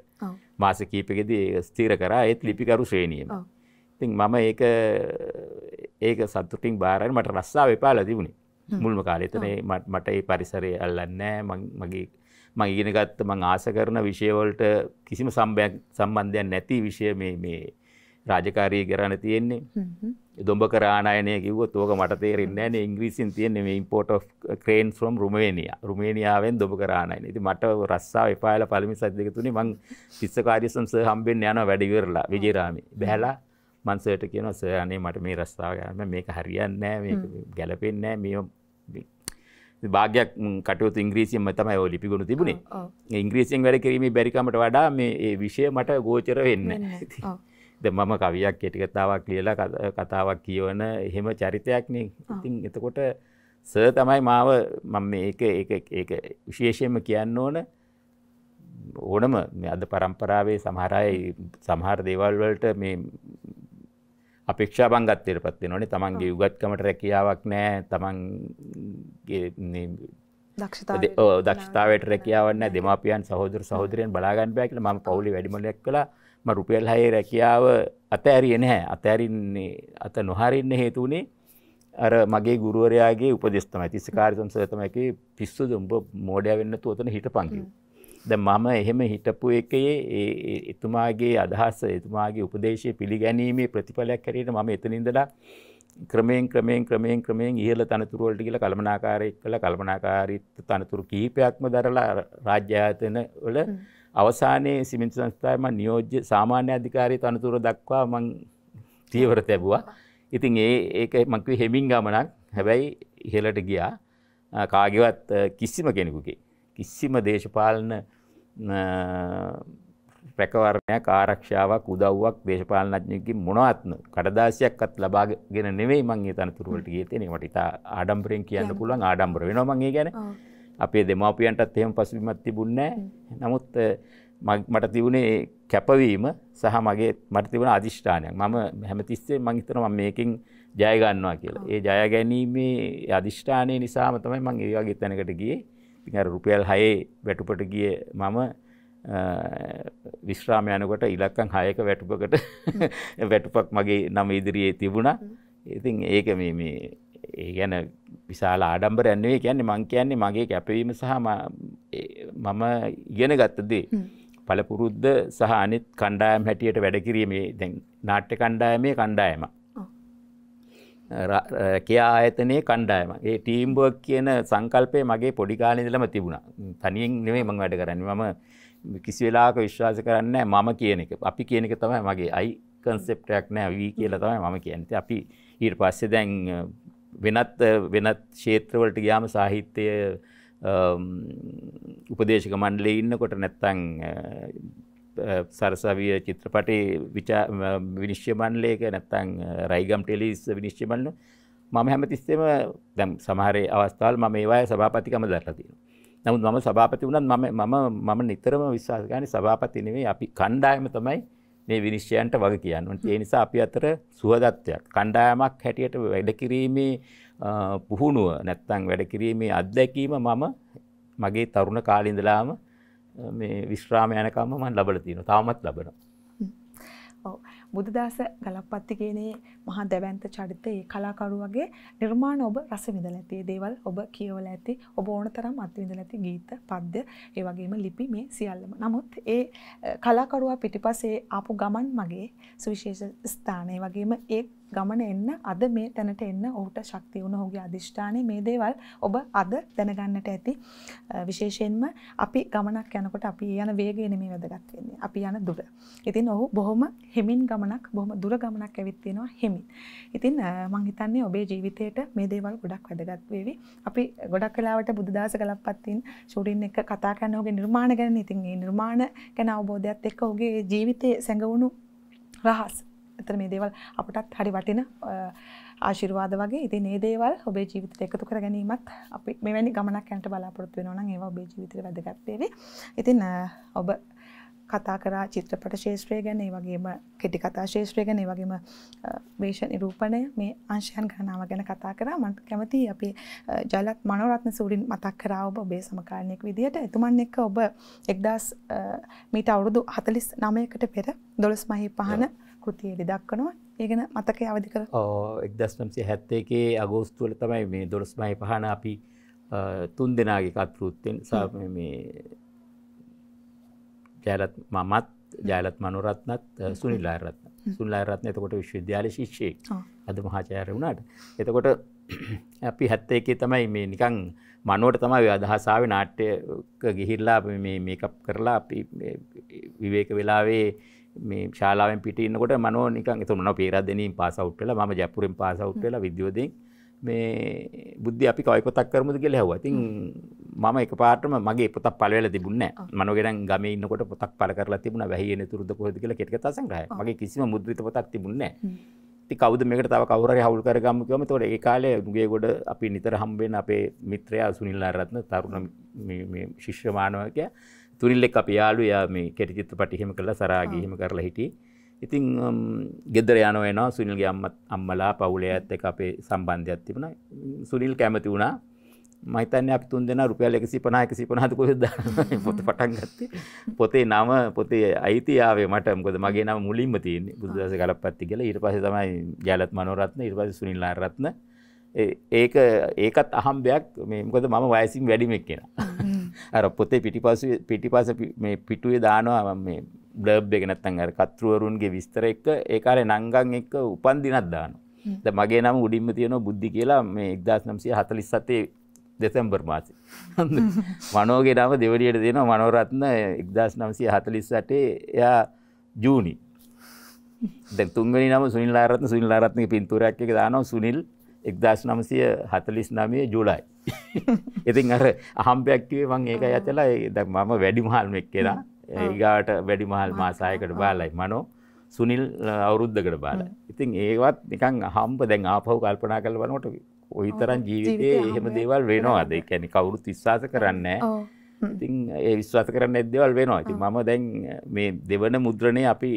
B: මාස කීපකෙද ස්තීර කරා ඒත් ලිපිකරු ශ්‍රේණියම. ඉතින් මම ඒක ඒක සතුටින් බාරෙන් මට රස්සාාව එපාල තිබුණේ මුල්ම කාලෙතනේ මට ඒ පරිසරය අල්ලන්නෑ මගේ මං ඉගෙනගත්ත මං ආස කරන විෂයවලට කිසිම සම්බයක් සම්බන්ධයක් නැති විෂය මේ රාජකාරී කරන්න තියෙන්නේ දොඹ කරාණයනය කිවත් ඕක මට තේරෙන්නේ න ඉංග්‍රීසින් තියන්නේ ඉම්පෝට් ක්‍රේන් ්‍රම් රුමේනිය රුමේනියාවෙන් දොබ කරාණයන ති මට රස්සාාව එපාල පලිමි සදක තුනි මං ශිස්සකාරිසම් සහ හම්බෙන් යන වැඩිවරලා විජරාමි බැහලා මන්සට කියන සයනේ මට මේ රස්ථාවගම මේක හරියන්න නෑ ගැලපෙන්නෑ මේ භාගයක් කටයුතු ඉංග්‍රීසියම තමයි ඔය ලිපිගුණ තිබුණේ ඉංග්‍රීසියෙන් වැඩ කිරීම බැරිකමට වඩා මේ ඒ විෂය මට ගෝචර වෙන්න ද මම කවියක් කෙටිකතාවක් ලියලා කතාවක් කියවන එහෙම චරිතයක්නේ ඉතින් එතකොට ස තමයි මාව මම විශේෂයෙන්ම කියන්න ඕන ඕනම අද පරම්පරාවේ සමහරයි සමහර දේවල් වලට මේ අපේක්ෂා බංගත්තයට පත්වෙන ඕනේ තමන්ගේ යුගත්කමට රැකියාවක් නෑ තමන්ගේ දක්ෂතාවට රැකියාවන්න දෙමාපියන් සහෝදුර සහෝදරයෙන් බලාගන්න බෑකල ම පවුලි වැඩිමලක් කලා ම රුපියල් හයේ රැකියාව අතෑරිය නැහැ අතෑරින්නේ අත නොහරින්න හේතුනේ අර මගේ ගුරුවරයාගේ උපදෙස්තම ඇතිස්ස කාරිතන් සතමැකි පිස්සු දුම්ඹ මෝඩය වෙන්න තුවතන හිට පංකිව. ද මම එහෙම හිටපු එකයේ එතුමාගේ අදහස එතුමාගේ උපදේශය පිළිගැනීමේ ප්‍රතිඵලයක් කරට ම එතනින්දලා ක්‍රමයෙන් ක්‍රමයෙන් ක්‍රමයෙන් ක්‍රමයෙන් ඉහල තනතුරුවලට කියල කළමනාකාරය කළ කල්පනාකාරීත්ත තනතුරු කීපයක්ම දරලා රාජ්‍යාතන වල අවසානයේ සිමෙන්ති සංස්ථාවේ මම නියෝජ්‍ය සාමාන්‍ය අධිකාරිය තනතුර දක්වා මම තීව්‍ර තැබුවා. ඉතින් ඒ ඒක මම කිව්වේ හෙමින් ගමනක්. හැබැයි ඉහළට ගියා. කාගේවත් කිසිම කෙනෙකුගේ කිසිම දේශපාලන රැකවරණයක් ආරක්ෂාවක් උදව්වක් දේශපාලනඥයෙක්ගෙන් මොනවත්ම කඩදාසියක්වත් ලබාගෙන නෙවෙයි මම ඒ තනතුරු වලට ගියේ. ඒක මට ඉතා ආඩම්බරෙන් කියන්න පුළුවන් ආඩම්බර වෙනවා මම ඒ ගැන. අපේ දෙමාපියන්ටත් එහෙම පසුබිමක් තිබුණේ නමුත් මට තිබුණේ කැපවීම සහ මගේ මට තිබුණ අධිෂ්ඨානයක්. මම හැමතිස්සේ මං හිතනවා මම මේකෙන් ජය ගන්නවා කියලා. ඒ ජය ගැනීමේ අධිෂ්ඨානය නිසාම තමයි මං ඒ වගේ තැනකට ගියේ. ඉතින් අර රුපියල් 6 වැටුපට ගිය මම විශ්‍රාම යනකොට ඉලක්කම් 6ක වැටුපකට වැටුපක් මගේ නම ඉදිරියේ තිබුණා. ඉතින් ඒක මේ මේ ඒ ගැන විශාල ආඩම්බර ඇන්නුවේ කියන්නේ මං කියන්නේ මගේ කැපවීම සහ මම ඉගෙන ගත්තදේ. පළපුරුද්ද සහ අනිත් කණ්ඩායම් හැටියට වැඩකිරීමේ දැන් නාට්‍ය කණ්ඩායමේ කණ්ඩායම. රැකියා ආයතනයේ කණ්ඩායම. ඒ ටීම් වර්ක් කියන සංකල්පය මගේ පොඩි කාලේ ඉඳලම තිබුණා. තනියෙන් නෙමෙයි මම වැඩ කරන්නේ. මම කිසි වෙලාවක විශ්වාස කරන්නේ මම කියන එක. අපි කියන එක තමයි මගේ. අයි කන්සෙප්ට් එකක් නෑ වී කියලා තමයි මම කියන්නේ. අපි ඊට පස්සේ දැන් වෙනත් වෙනත් ශේත්‍රවලට ගියාම සාහිත්‍යය උපදේශක මණ්ඩලේ ඉන්නකොට නැත්තං සරසවිය චිත්‍රපටේ විචා විනිශ්්‍ය මණ්ඩලයක නැත්තං රයිගම් ටෙලිස් විනිශ්්‍ය මණ්ඩු මම හැමතිස්සෙම දැම් සමහරය අවස්ථාවල් ම ඒවාය සභාපතිකම දරතින. නමුත් මම සභාපති වුණත් මම මම නිතරම විශ්වාසගන සභාපතිනවේ අපි කණ්ඩායම තමයි මේ විනිශ්චයන්ට වග කියන්න ඒ නිසා අපි අතර සුහදත්වයක් කණ්ඩායමක් හැටියට වැඩකිරීමේ පුහුණුව නැත්තං වැඩකිරීමේ අත්දැකීම මම මගේ තරුණ කාලින්දලාම විශ්‍රාමයනකම මන් ලබල තියෙන තාමත් ලබන.
A: ඔව. බුදුදාස ගලප්පත්ති කියනේ මහා දැවැන්ත චරිතයේ කලාකරුවගේ නිර්මාණ ඔබ රස විඳලා ඇති. දේවල් ඔබ කියවලා ඇති. ඔබ ඕනතරම් අත්විඳලා ඇති ගීත, පද්‍ය, ඒ වගේම ලිපි මේ සියල්ලම. නමුත් ඒ කලාකරුවා පිටිපස්සේ ආපු ගමන් මගේ සුවිශේෂ ස්ථානය වගේම ඒ ගමන එන්න අද මේ තැනට එන්න ඔහුට ශක්තිය වුණ ඔහුගේ අදිෂ්ඨානය මේ දේවල් ඔබ අද දැනගන්නට ඇති විශේෂයෙන්ම අපි ගමනක් යනකොට අපි යන වේගය නෙමෙයි වැදගත් වෙන්නේ අපි යන දුර. ඉතින් ඔහු බොහොම හිමින් ගමන් ගමනක් බොහොම දුර ගමනක් ඇවිත් තියෙනවා හිමින්. ඉතින් මම හිතන්නේ ඔබේ ජීවිතේට මේ දේවල් ගොඩක් වැදගත් වේවි. අපි ගොඩක් වෙලාවට බුදුදාස ගලප්පත්තින් ෂූටින් එක කතා කරන ඔහුගේ නිර්මාණ ගැන. ඉතින් මේ නිර්මාණ ගැන අවබෝධයත් එක්ක ඔහුගේ ජීවිතයේ සැඟවුණු රහස්. එතන මේ දේවල් අපටත් හරි වටින ආශිර්වාද වගේ. ඉතින් මේ දේවල් ඔබේ ජීවිතයට එකතු කර ගැනීමත් අපි මෙවැනි ගමනක් යනට බලාපොරොත්තු වෙනවා නම් ඒවා ඔබේ ජීවිතේ වැදගත් වේවි. ඉතින් ඔබ කතා කරා චිත්‍රපට ශේෂත්‍රය ගැන ඒ වගේම කෙටි කතා ශේෂත්‍රය ගැන ඒ වගේම වේශ නිරූපණය මේ අංශයන් ගණනාව ගැන කතා කරා මම කැමතියි අපි ජයලත් මනෝරත්න සූරින් මතක් කරා ඔබ ඔබේ සමකාලීනයෙක් විදියට එතුමන් එක්ක ඔබ 1000 මීට අවුරුදු 49කට පෙර 12 මහේ පහන කෘතියේදී දක්වනවා ඒගෙන මතකය අවදි කර
B: එක්දස්නම්සේ හැත්තේකේ අගෝස්තුවල තමයි මේ දොළස්මයි පහන අපි තුන් දෙනාගේ කත්පෘත්තෙන් සාම මේ ජයලත් මමත් ජයලත් මනුරත්නත් සුනිල් අයරත්න සුල් අයරත්න එතකොට විශ්වවිද්‍යාල ශිෂ්‍යයෙක් අද මහාචාර වුණාට එතකොට අපි හැත්ත එකේ තමයි මේ නිකං මනුවට තමයි අදහසාාව නාට්‍යක ගිහිල්ලා මේකප් කරලා අපි විවේක වෙලාවේ මේ ශාලාවෙන් පිටන්නකොට මනෝ නිකන් එතුමන පේරදනින් පාසවුට්ටල ම ජැපුරින් පාසවුට්ටල විද්‍යෝදෙන් මේ බුද්ධ අපි කවයි පොතක් කරමුද කියලා ඇහුවා. ඉතින් මම එකපාරටම මගේ පොතක් පළ වෙලා තිබුණේ නැහැ. මනෝගෙන් ගමේ ඉන්නකොට පොතක් පළ කරලා තිබුණා වැහි එන තුරුද කොහෙද කියලා කෙටි කතා සංග්‍රහය. මගේ කිසිම මුද්‍රිත පොතක් තිබුණේ නැහැ. ඉතින් කවුද මේකට තව කවුරු හරි හවුල් කරගමු කියවම එතකොට ඒ කාලේ නුගේගොඩ අපි නිතර හම්බ වෙන අපේ මිත්‍රයා සුනිල් ආරත්න තරුණ මේ මේ ශිෂ්‍ය මානවකයා තුනිල්ලෙක් අපි යාළුවා මේ කෙටි චිත්‍රපටි එහෙම කරලා සරාගී එහෙම කරලා හිටියේ. ඉතිං ගෙදර යන වෙන සුනිල්ගේ අම්මත් අම්මලා පවුලේ ඇත්ත එක අපේ සම්බන්ධයක් තිබුණ සුනිල් කැමති වුණා මහිතන්න අප තුන් දෙෙන රුපියල් එකසි පනා එකසි පනාතු කොද පොත පටන් ගත්ත පොතේ නම පොතේ අයිතියාවේ මට මොද මගේ නම මුලින්ම තියන්නේ බුදුදස කලපත්ති කියලා ඉට පස තමයි ජලත් මනොරත්න ඉර්පස සුනිල්ලා රත්න ඒක ඒකත් අහම්බයක් මේකද මම වයසින් වැඩිමෙක් කියෙන අර පොතේ පිටිපස පිටිපස පිටුවේ දානවා මේ බ්ලබ් එක නැත්තන් අර කතෘවරුන්ගේ විස්තර එක ඒකාරය නංගන් එක්ක උපන් දිනත් දාන ද මගේ නම් උඩින්ම තියෙන බුද්ධි කියලා මේ එක්දස් නම්සේ හතලිස් සතේ දෙතැම්බර් මාසි මනෝගේ නම දෙවලියට දෙන මනෝරත්න එක්දස් නම්සේ හතලිස් සටේ එයා ජූනි දැ තුන්ගනි නම සුනිල්ලාරත්න සුනිල්ලාරත්න පින්තුරක් එක දානව සුනිල් එක්දස් නමසය හතලිස් නමය ජුලයි ඉතින් අර අහම්පයක්කිවේ මං ඒක ඇතලා ද මම වැඩිමහල්ම එක් කෙනා ඒගාට වැඩි මහල් මාසායකට බාලයි මනෝ සුනිල් අවුරුද්ධකට බාල ඉතින් ඒවත් නිකං හම්ප දැන් ආපහු කල්පනා කළ වනොට ඔයිතරන් ජීවිතයේ එහෙම දේවල් වෙනවාද කැනෙ කවුරුත් විශ්වාස කරන්න ඉතින් ඒ විශ්වාස කරන්න ඇදවල් වෙනවා ඉතින් මම දැන් මේ දෙවන මුද්‍රණය අපි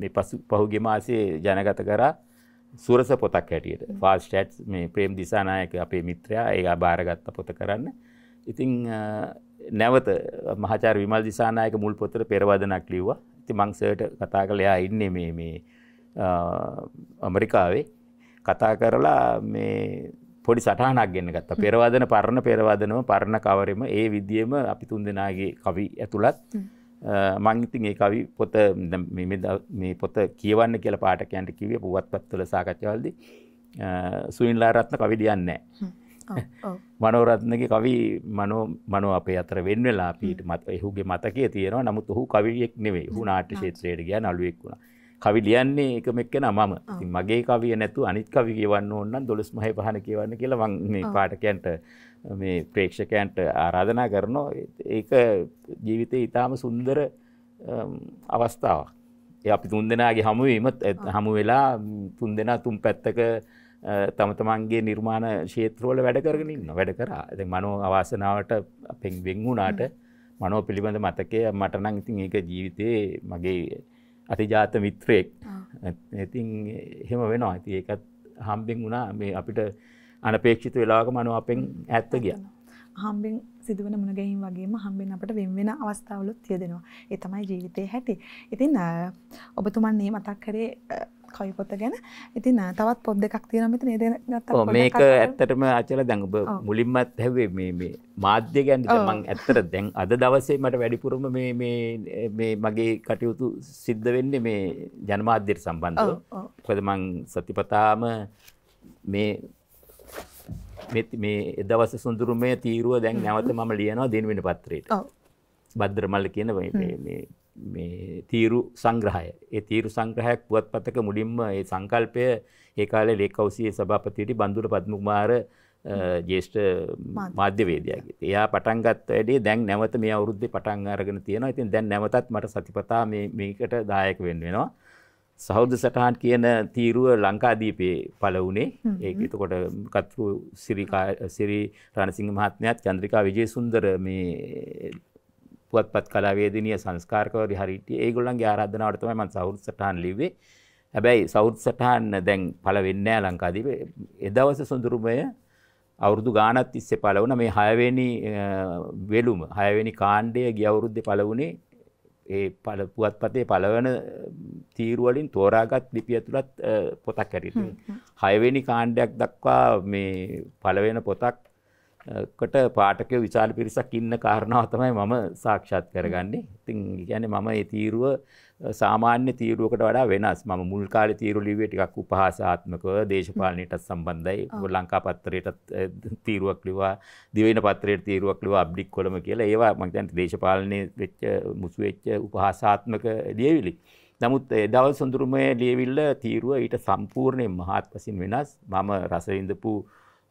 B: මේ පසු පහුගේ මාසේ ජනගත කරා සුරස පොතක් හැටියට ෆාස්ටට් මේ ප්‍රේම් දිසානායක අපේ මිත්‍රයා ඒ අභාරගත්ත පොත කරන්න ඉතිං නැවත මහචර විමල් දිසානායක මුල් පොතර පෙරවදනක් ලිව්වා ති මංසට කතා කළ එයා ඉන්න මේ මේ අමරිකාවේ කතා කරලා මේ පොඩි සටහනක් ගෙන්න්න ගත්ත පෙරවාදන පරණ පෙරවාදනම පරණ කවරම ඒ විදිියම අපි තුන් දෙනාගේ කවි ඇතුළත් මංඉතින් ඒ කවි පොත මේ පොත කියවන්න කියල පාටකයන්ට කිවේ පුවත් පත්තුල සාකච්ඡවල්දී සුවින්ලාරත්න කවිඩියන්නේ මනෝරත්නගේ කවි මනෝ මනෝ අපේ අතර වෙන් වෙලා පීට මත එහුගේ මතකය තියෙනවා නමුත් ඔහු කවියෙක් නෙවේ හු නාට්‍ය ශේත්‍රයට ගිය නළුවෙක් වුණා කවි ලියන්නේ එකමෙක්කෙන මම මගේ කවිය නැතු අනිත් කවි කියවන්න ඕන්නන් දොළස් මහ පහන කියවන්න කියලා වන් මේ පාටකයන්ට මේ ප්‍රේක්ෂකයන්ට ආරාධනා කරනවා ඒක ජීවිතය ඉතාම සුන්දර අවස්ථාවක් අපි තුන් දෙනාගේ හමුවීමත් හමු වෙලා තුන් දෙනා තුම් පැත්තක තම තමන්ගේ නිර්මාණ ශේත්‍රවල වැඩකරගෙන ඉන්න වැඩ කරා ඇති මනෝ අවාසනාවට අපෙන් වෙංගුණාට මනෝ පිළිබඳ මතකය මටනං ඉතින් ඒක ජීවිතයේ මගේ අතිජාත මිත්‍රයෙක් ඉතින් එහෙම වෙනවා ඇති ඒකත් හම්බෙන් වුණා මේ අපිට අනපේක්ෂිත වෙලාක මනුව අපෙන් ඇත්ත ගිය
A: හම්බෙන් සිදුවන මුණගැහිම් වගේම හම්බෙන් අපට වෙන් වෙන අවස්ථාවලුත් තියදෙනවා. ඒ තමයි ජීවිතේ හැටි. ඉතින් ඔබතුමන් මේ මතක් කරේ කවි පොත ගැන. ඉතින් තවත් පොත් දෙකක් තියෙනවා මෙතන. ඒ දෙන්නත් ඔව් මේක ඇත්තටම
B: අචල දැන් ඔබ මුලින්මත් හැව්වේ මේ මේ මාධ්‍ය ගැන මම ඇත්තට දැන් අද දවසේ මට වැඩිපුරම මේ මේ මේ මගේ කටයුතු සිද්ධ වෙන්නේ මේ ජනමාධ්‍යයට සම්බන්ධව. මොකද මං සතිපතාම මේ මේ එදවස සුඳුරුමය තීරුව දැන් නැවත මම ලියනවා දෙනවෙන පත්‍රයට බද්දරමල්ල කියන තීරු සංග්‍රහය ඒ තීරු සංග්‍රහයක් පුවත් පතක මුලින්ම ඒ සංකල්පය ඒකාලේ ලේකවසියේ සභාපතියට බඳුර පත්මුකුමාර ජේෂ්ඨ මාධ්‍යවේදයාගේ එයා පටන්ගත් වැඩේ දැන් නැවත මේ අවුරුද්ධ පටන් අරගෙන තියෙනවා ඉතින් දැන් නැවතත් මට සතිපතා මේකට දායක වෙන්න වෙනවා සෞද්ධ සටහන් කියන තීරුව ලංකාදීපේ පල වුණේ ඒක එතකොට කත්තු සිරි රණසිංහ මහත්මයත් චන්ද්‍රිකා විජය සුන්දර මේ පුවත්පත් කලාවේදනය සංස්කාරකව හරිට ඒගොල්න්ගේ ආරාධනාවට තමයි මන් සෞද් සටහන් ලිවේ හැබැයි සෞද් සටහන් දැන් පල වෙන්නෑ ලංකාදීප එදවස සුඳුරුමය අවුරුදු ගානත් ඉස්සේ පලවුන මේ හයවෙනි වෙලුම හයවෙනි කාණ්ඩය ගියවුරුද්ධ පලවුණේ ඒ පල පුවත්පතේ පළවන තීරුවලින් තෝරාගත් ලිපිය තුළත් පොතක් ඇරිතින්. හයවෙනි කාණ්ඩයක් දක්වා මේ පළවෙන පොතක් කොට පාටකය විශාල පිරිසක් ඉන්න කාරණාව තමයි මම සාක්ෂාත් කරගන්නේ. ඉතින් කියන්නේ මම ඒ තීරුව සාමාන්‍ය තීරුවකට වඩා වෙනස්. මම මුල් කාලේ තීරු ලිව්වේ ටිකක් උපහාසාත්මකව දේශපාලනයටත් සම්බන්ධයි. ලංකා පත්‍රයටත් තීරුවක් ලිව්වා, දිවයින පත්‍රයට තීරුවක් ලිව්වා, අබ්ලික් කොළම කියලා. ඒවා මම කියන්නේ දේශපාලනයේ වෙච්ච මුසු වෙච්ච උපහාසාත්මක ලියවිලි. නමුත් දවල් සොඳුරුමේ ලියවිල්ල තීරුව ඊට සම්පූර්ණයෙන් මහත්පසින් වෙනස්. මම රස විඳපු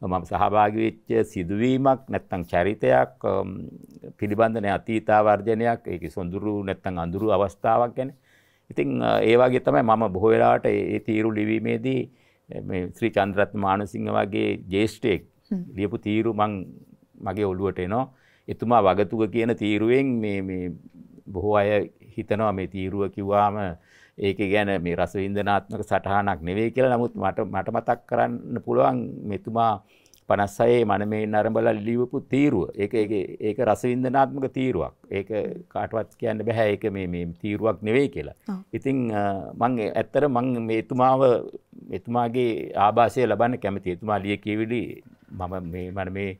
B: මම සහභාගිවෙච්ච සිදුවීමක් නැත්තං චරිතයක් පිළිබඳන අතීතාවර්ජනයක් ඒක සොඳුරු නැත්තං අඳුරු අවස්ථාවක් ගැන ඉතිං ඒවාගේ තමයි මම බොහෝවෙලාට ඒ තීරු ලිවීමේදී ශ්‍රී චන්ද්‍රත් මානසිංහ වගේ ජේෂ්ටෙක් ලියපු තීරු මං මගේ ඔළුවට එනෝ එතුමා වගතුක කියන තීරුවෙන් බොහෝ අය හිතනවා මේ තීරුව කිව්වාම ඒක ගැන මේ රසවින්දනාත්මක සටහනක් නෙවෙයි කියලා නමුත් මට මට මතක් කරන්න පුළුවන් මෙතුමා 56 මනමේ නරඹලා ලියවපු තීරුව. ඒක ඒක ඒක රසවින්දනාත්මක තීරුවක්. ඒක කාටවත් කියන්න බෑ ඒක මේ මේ තීරුවක් නෙවෙයි කියලා. ඉතින් මම ඇත්තට මම මෙතුමාව මෙතුමාගේ ආభాෂය ලබන්න කැමතියි. එතුමා ලිය කියවිලි මම මේ මම මේ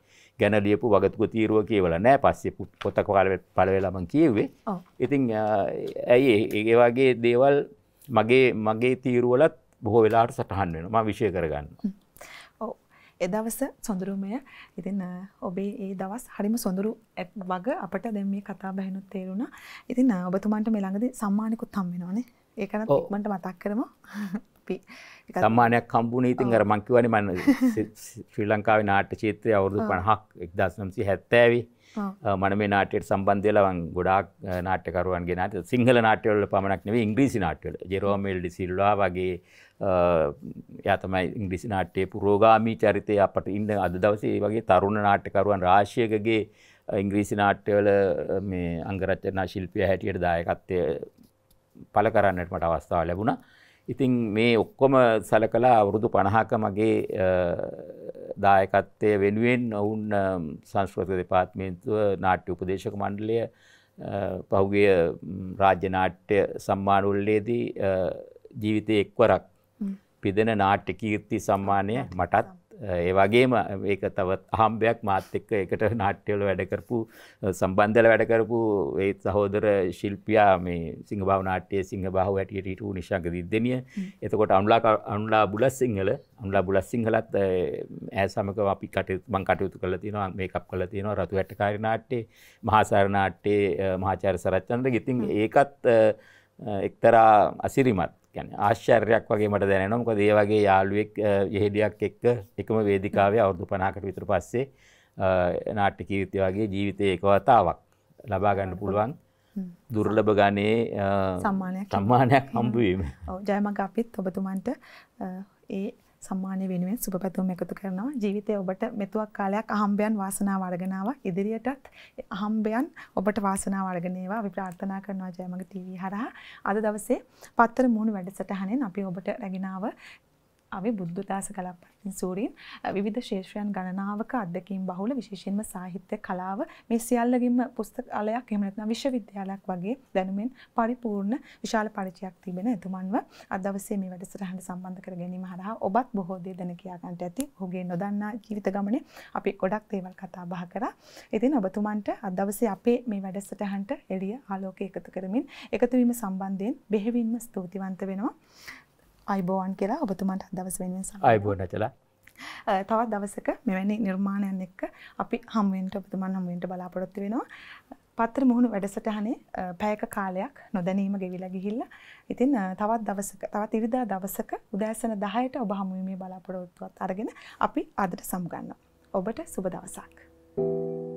B: ගැන ලියපු වගතුක තීරුව කියවල නෑ පස්සේ පොතක් කාල පලවෙලාමන් කියවේ ඉතිං ඇයි ඒ වගේ දේවල් මගේ මගේ තීරුවලත් බොහෝ වෙලාට සටහන් වෙන ම විෂය කරගන්න
A: එදවස සොඳුරුමය ඉතින් ඔබේ ඒ දවස් හරිම සොඳුරු ඇත් වග අපට දැම් මේ කතා බැහනුත් තේරුණා ඉතින් ඔබතුමන්ට මෙළඟද සම්මානකුත් තම්මෙනවානේ ඒකනත් ඔක්මට මතක් කරම සම්මානයක්
B: කම්පුුණ ඉතින් අර මංකිවන මන්න ශ්‍රී ලංකාවේ නාට චිත්‍රය අවුරදු පණහක් එක්දස්නම්සි හැත්තෑවි මන මේ නාටයට සම්බන්ධයලවන් ගොඩක් නාටකරුවන් ගෙන සිංහල නාටවල පමණක්නව ඉංග්‍රීසි නාටවල ජෙරෝමල්ඩි සිල්වා වගේ යතමයි ඉංග්‍රිසි නාට්‍යය පුරෝගාමී චරිතය අපට ඉන්න අද දවසේ වගේ තරුණ නාටකරුවන් රාශයකගේ ඉංග්‍රීසි නාට්‍යවල මේ අංගරචනා ශිල්පිය හැටියට දායකත්වය පල කරන්නට මට අවස්ථාව ලැබුණා ඉතින් මේ ඔක්කොම සලකලා අවුරුදු 50ක මගේ දායකත්වය වෙනුවෙන් ඔවුන් සංස්කෘතික දෙපාර්තමේන්තුව නාට්‍ය උපදේශක මණ්ඩලය පහුගිය රාජ්‍ය නාට්‍ය සම්මාන උළෙලේදී ජීවිතේ එක්වරක් පිදෙන නාට්‍ය කීර්ති සම්මානය මටත් ඒ වගේම ඒක තවත් අහම්බයක් මාත් එක්ක ඒකට නාට්‍යවල වැඩ කරපු සම්බන්ධල වැඩ කරපු ඒ සහෝදර ශිල්පියා මේ සිංහබාහු නාට්‍යයේ සිංහබාහු හැටියට හිටපු නිශාංක දිද්දෙනිය. එතකොට අනුලා අනුලා බුලස්සිංහල අනුලා බුලස්සිංහලත් ඈ සමග අපි කටයුතු මම කටයුතු කරලා තියෙනවා මේකප් කරලා තියෙනවා රතු වැටකාරී නාට්‍යයේ මහාසාර නාට්‍යයේ මහාචාර්ය සරච්චන්ද්‍රගේ. ඉතින් ඒකත් එක්තරා අසිරිමත් කියන්නේ ආශ්චර්යයක් වගේ මට දැනෙනවා. මොකද ඒ වගේ යාළුවෙක් යෙහෙඩියක් එක්ක එකම වේදිකාවේ අවුරුදු 50කට විතර පස්සේ නාට්‍ය කීර්තිය වගේ ජීවිතයේ එකවතාවක් ලබා ගන්න පුළුවන්. දුර්ලභ ගණයේ සම්මානයක් සම්මානයක් හම්බ වීම.
A: ඔව් ජයමග අපිත් ඔබතුමන්ට ඒ සම්මානය වෙනුවෙන් සුබපැතුම් එකතු කරනවා. ජීවිතේ ඔබට මෙතුවක් කාලයක් අහම්බයන් වාසනාව අරගෙන ආවා. ඉදිරියටත් අහම්බයන් ඔබට වාසනාව අරගෙන ඒවා අපි ප්‍රාර්ථනා කරනවා ජයමග ටීවී හරහා. අද දවසේ පතර මූණු වැඩසටහනෙන් අපි ඔබට රැගෙන ආව අවි බුද්ධදාස කලාපතින් සූරීන් විවිධ ශේෂ්‍රයන් ගණනාවක අධ්‍යක්ීම් බහුල විශේෂයෙන්ම සාහිත්‍ය කලාව මේ සියල්ලගින්ම පුස්තකාලයක් එහෙම නැත්නම් විශ්වවිද්‍යාලයක් වගේ දැනුමින් පරිපූර්ණ විශාල පරිචයක් තිබෙන එතුමන්ව අද දවසේ මේ වැඩසටහනට සම්බන්ධ කර ගැනීම හරහා ඔබත් බොහෝ දේ දැන කියා ගන්නට ඇති. ඔහුගේ නොදන්නා ජීවිත ගමනේ අපි ගොඩක් දේවල් කතා බහ කරා. ඉතින් ඔබතුමන්ට අද දවසේ අපේ මේ වැඩසටහනට එළිය ආලෝකය එකතු කරමින් එකතු වීම සම්බන්ධයෙන් බෙහෙවින්ම ස්තුතිවන්ත වෙනවා. අයිබෝවන් කියලා ඔබතුමන්ට දවස වෙනුවෙන් අයිබෝන් රචලා තවත් දවසක මෙවැනි නිර්මාණයන් එක්ක අපි හමුවෙන්ට ඔබතුමන් හමුවෙන්ට බලාපොරොත්තු වෙනවා පත්තර මුහුණු වැඩසටහනේ පැයක කාලයක් නොදැනීම ගෙවිලා ගිහිල්ලා ඉතින් තවත් දවසක තවත් ඉරිදා දවසක උදෑසන 10ට ඔබ හමුවීමේ බලාපොරොත්තුවත් අරගෙන අපි අදට සමුගන්නවා ඔබට සුබ දවසක් Thank you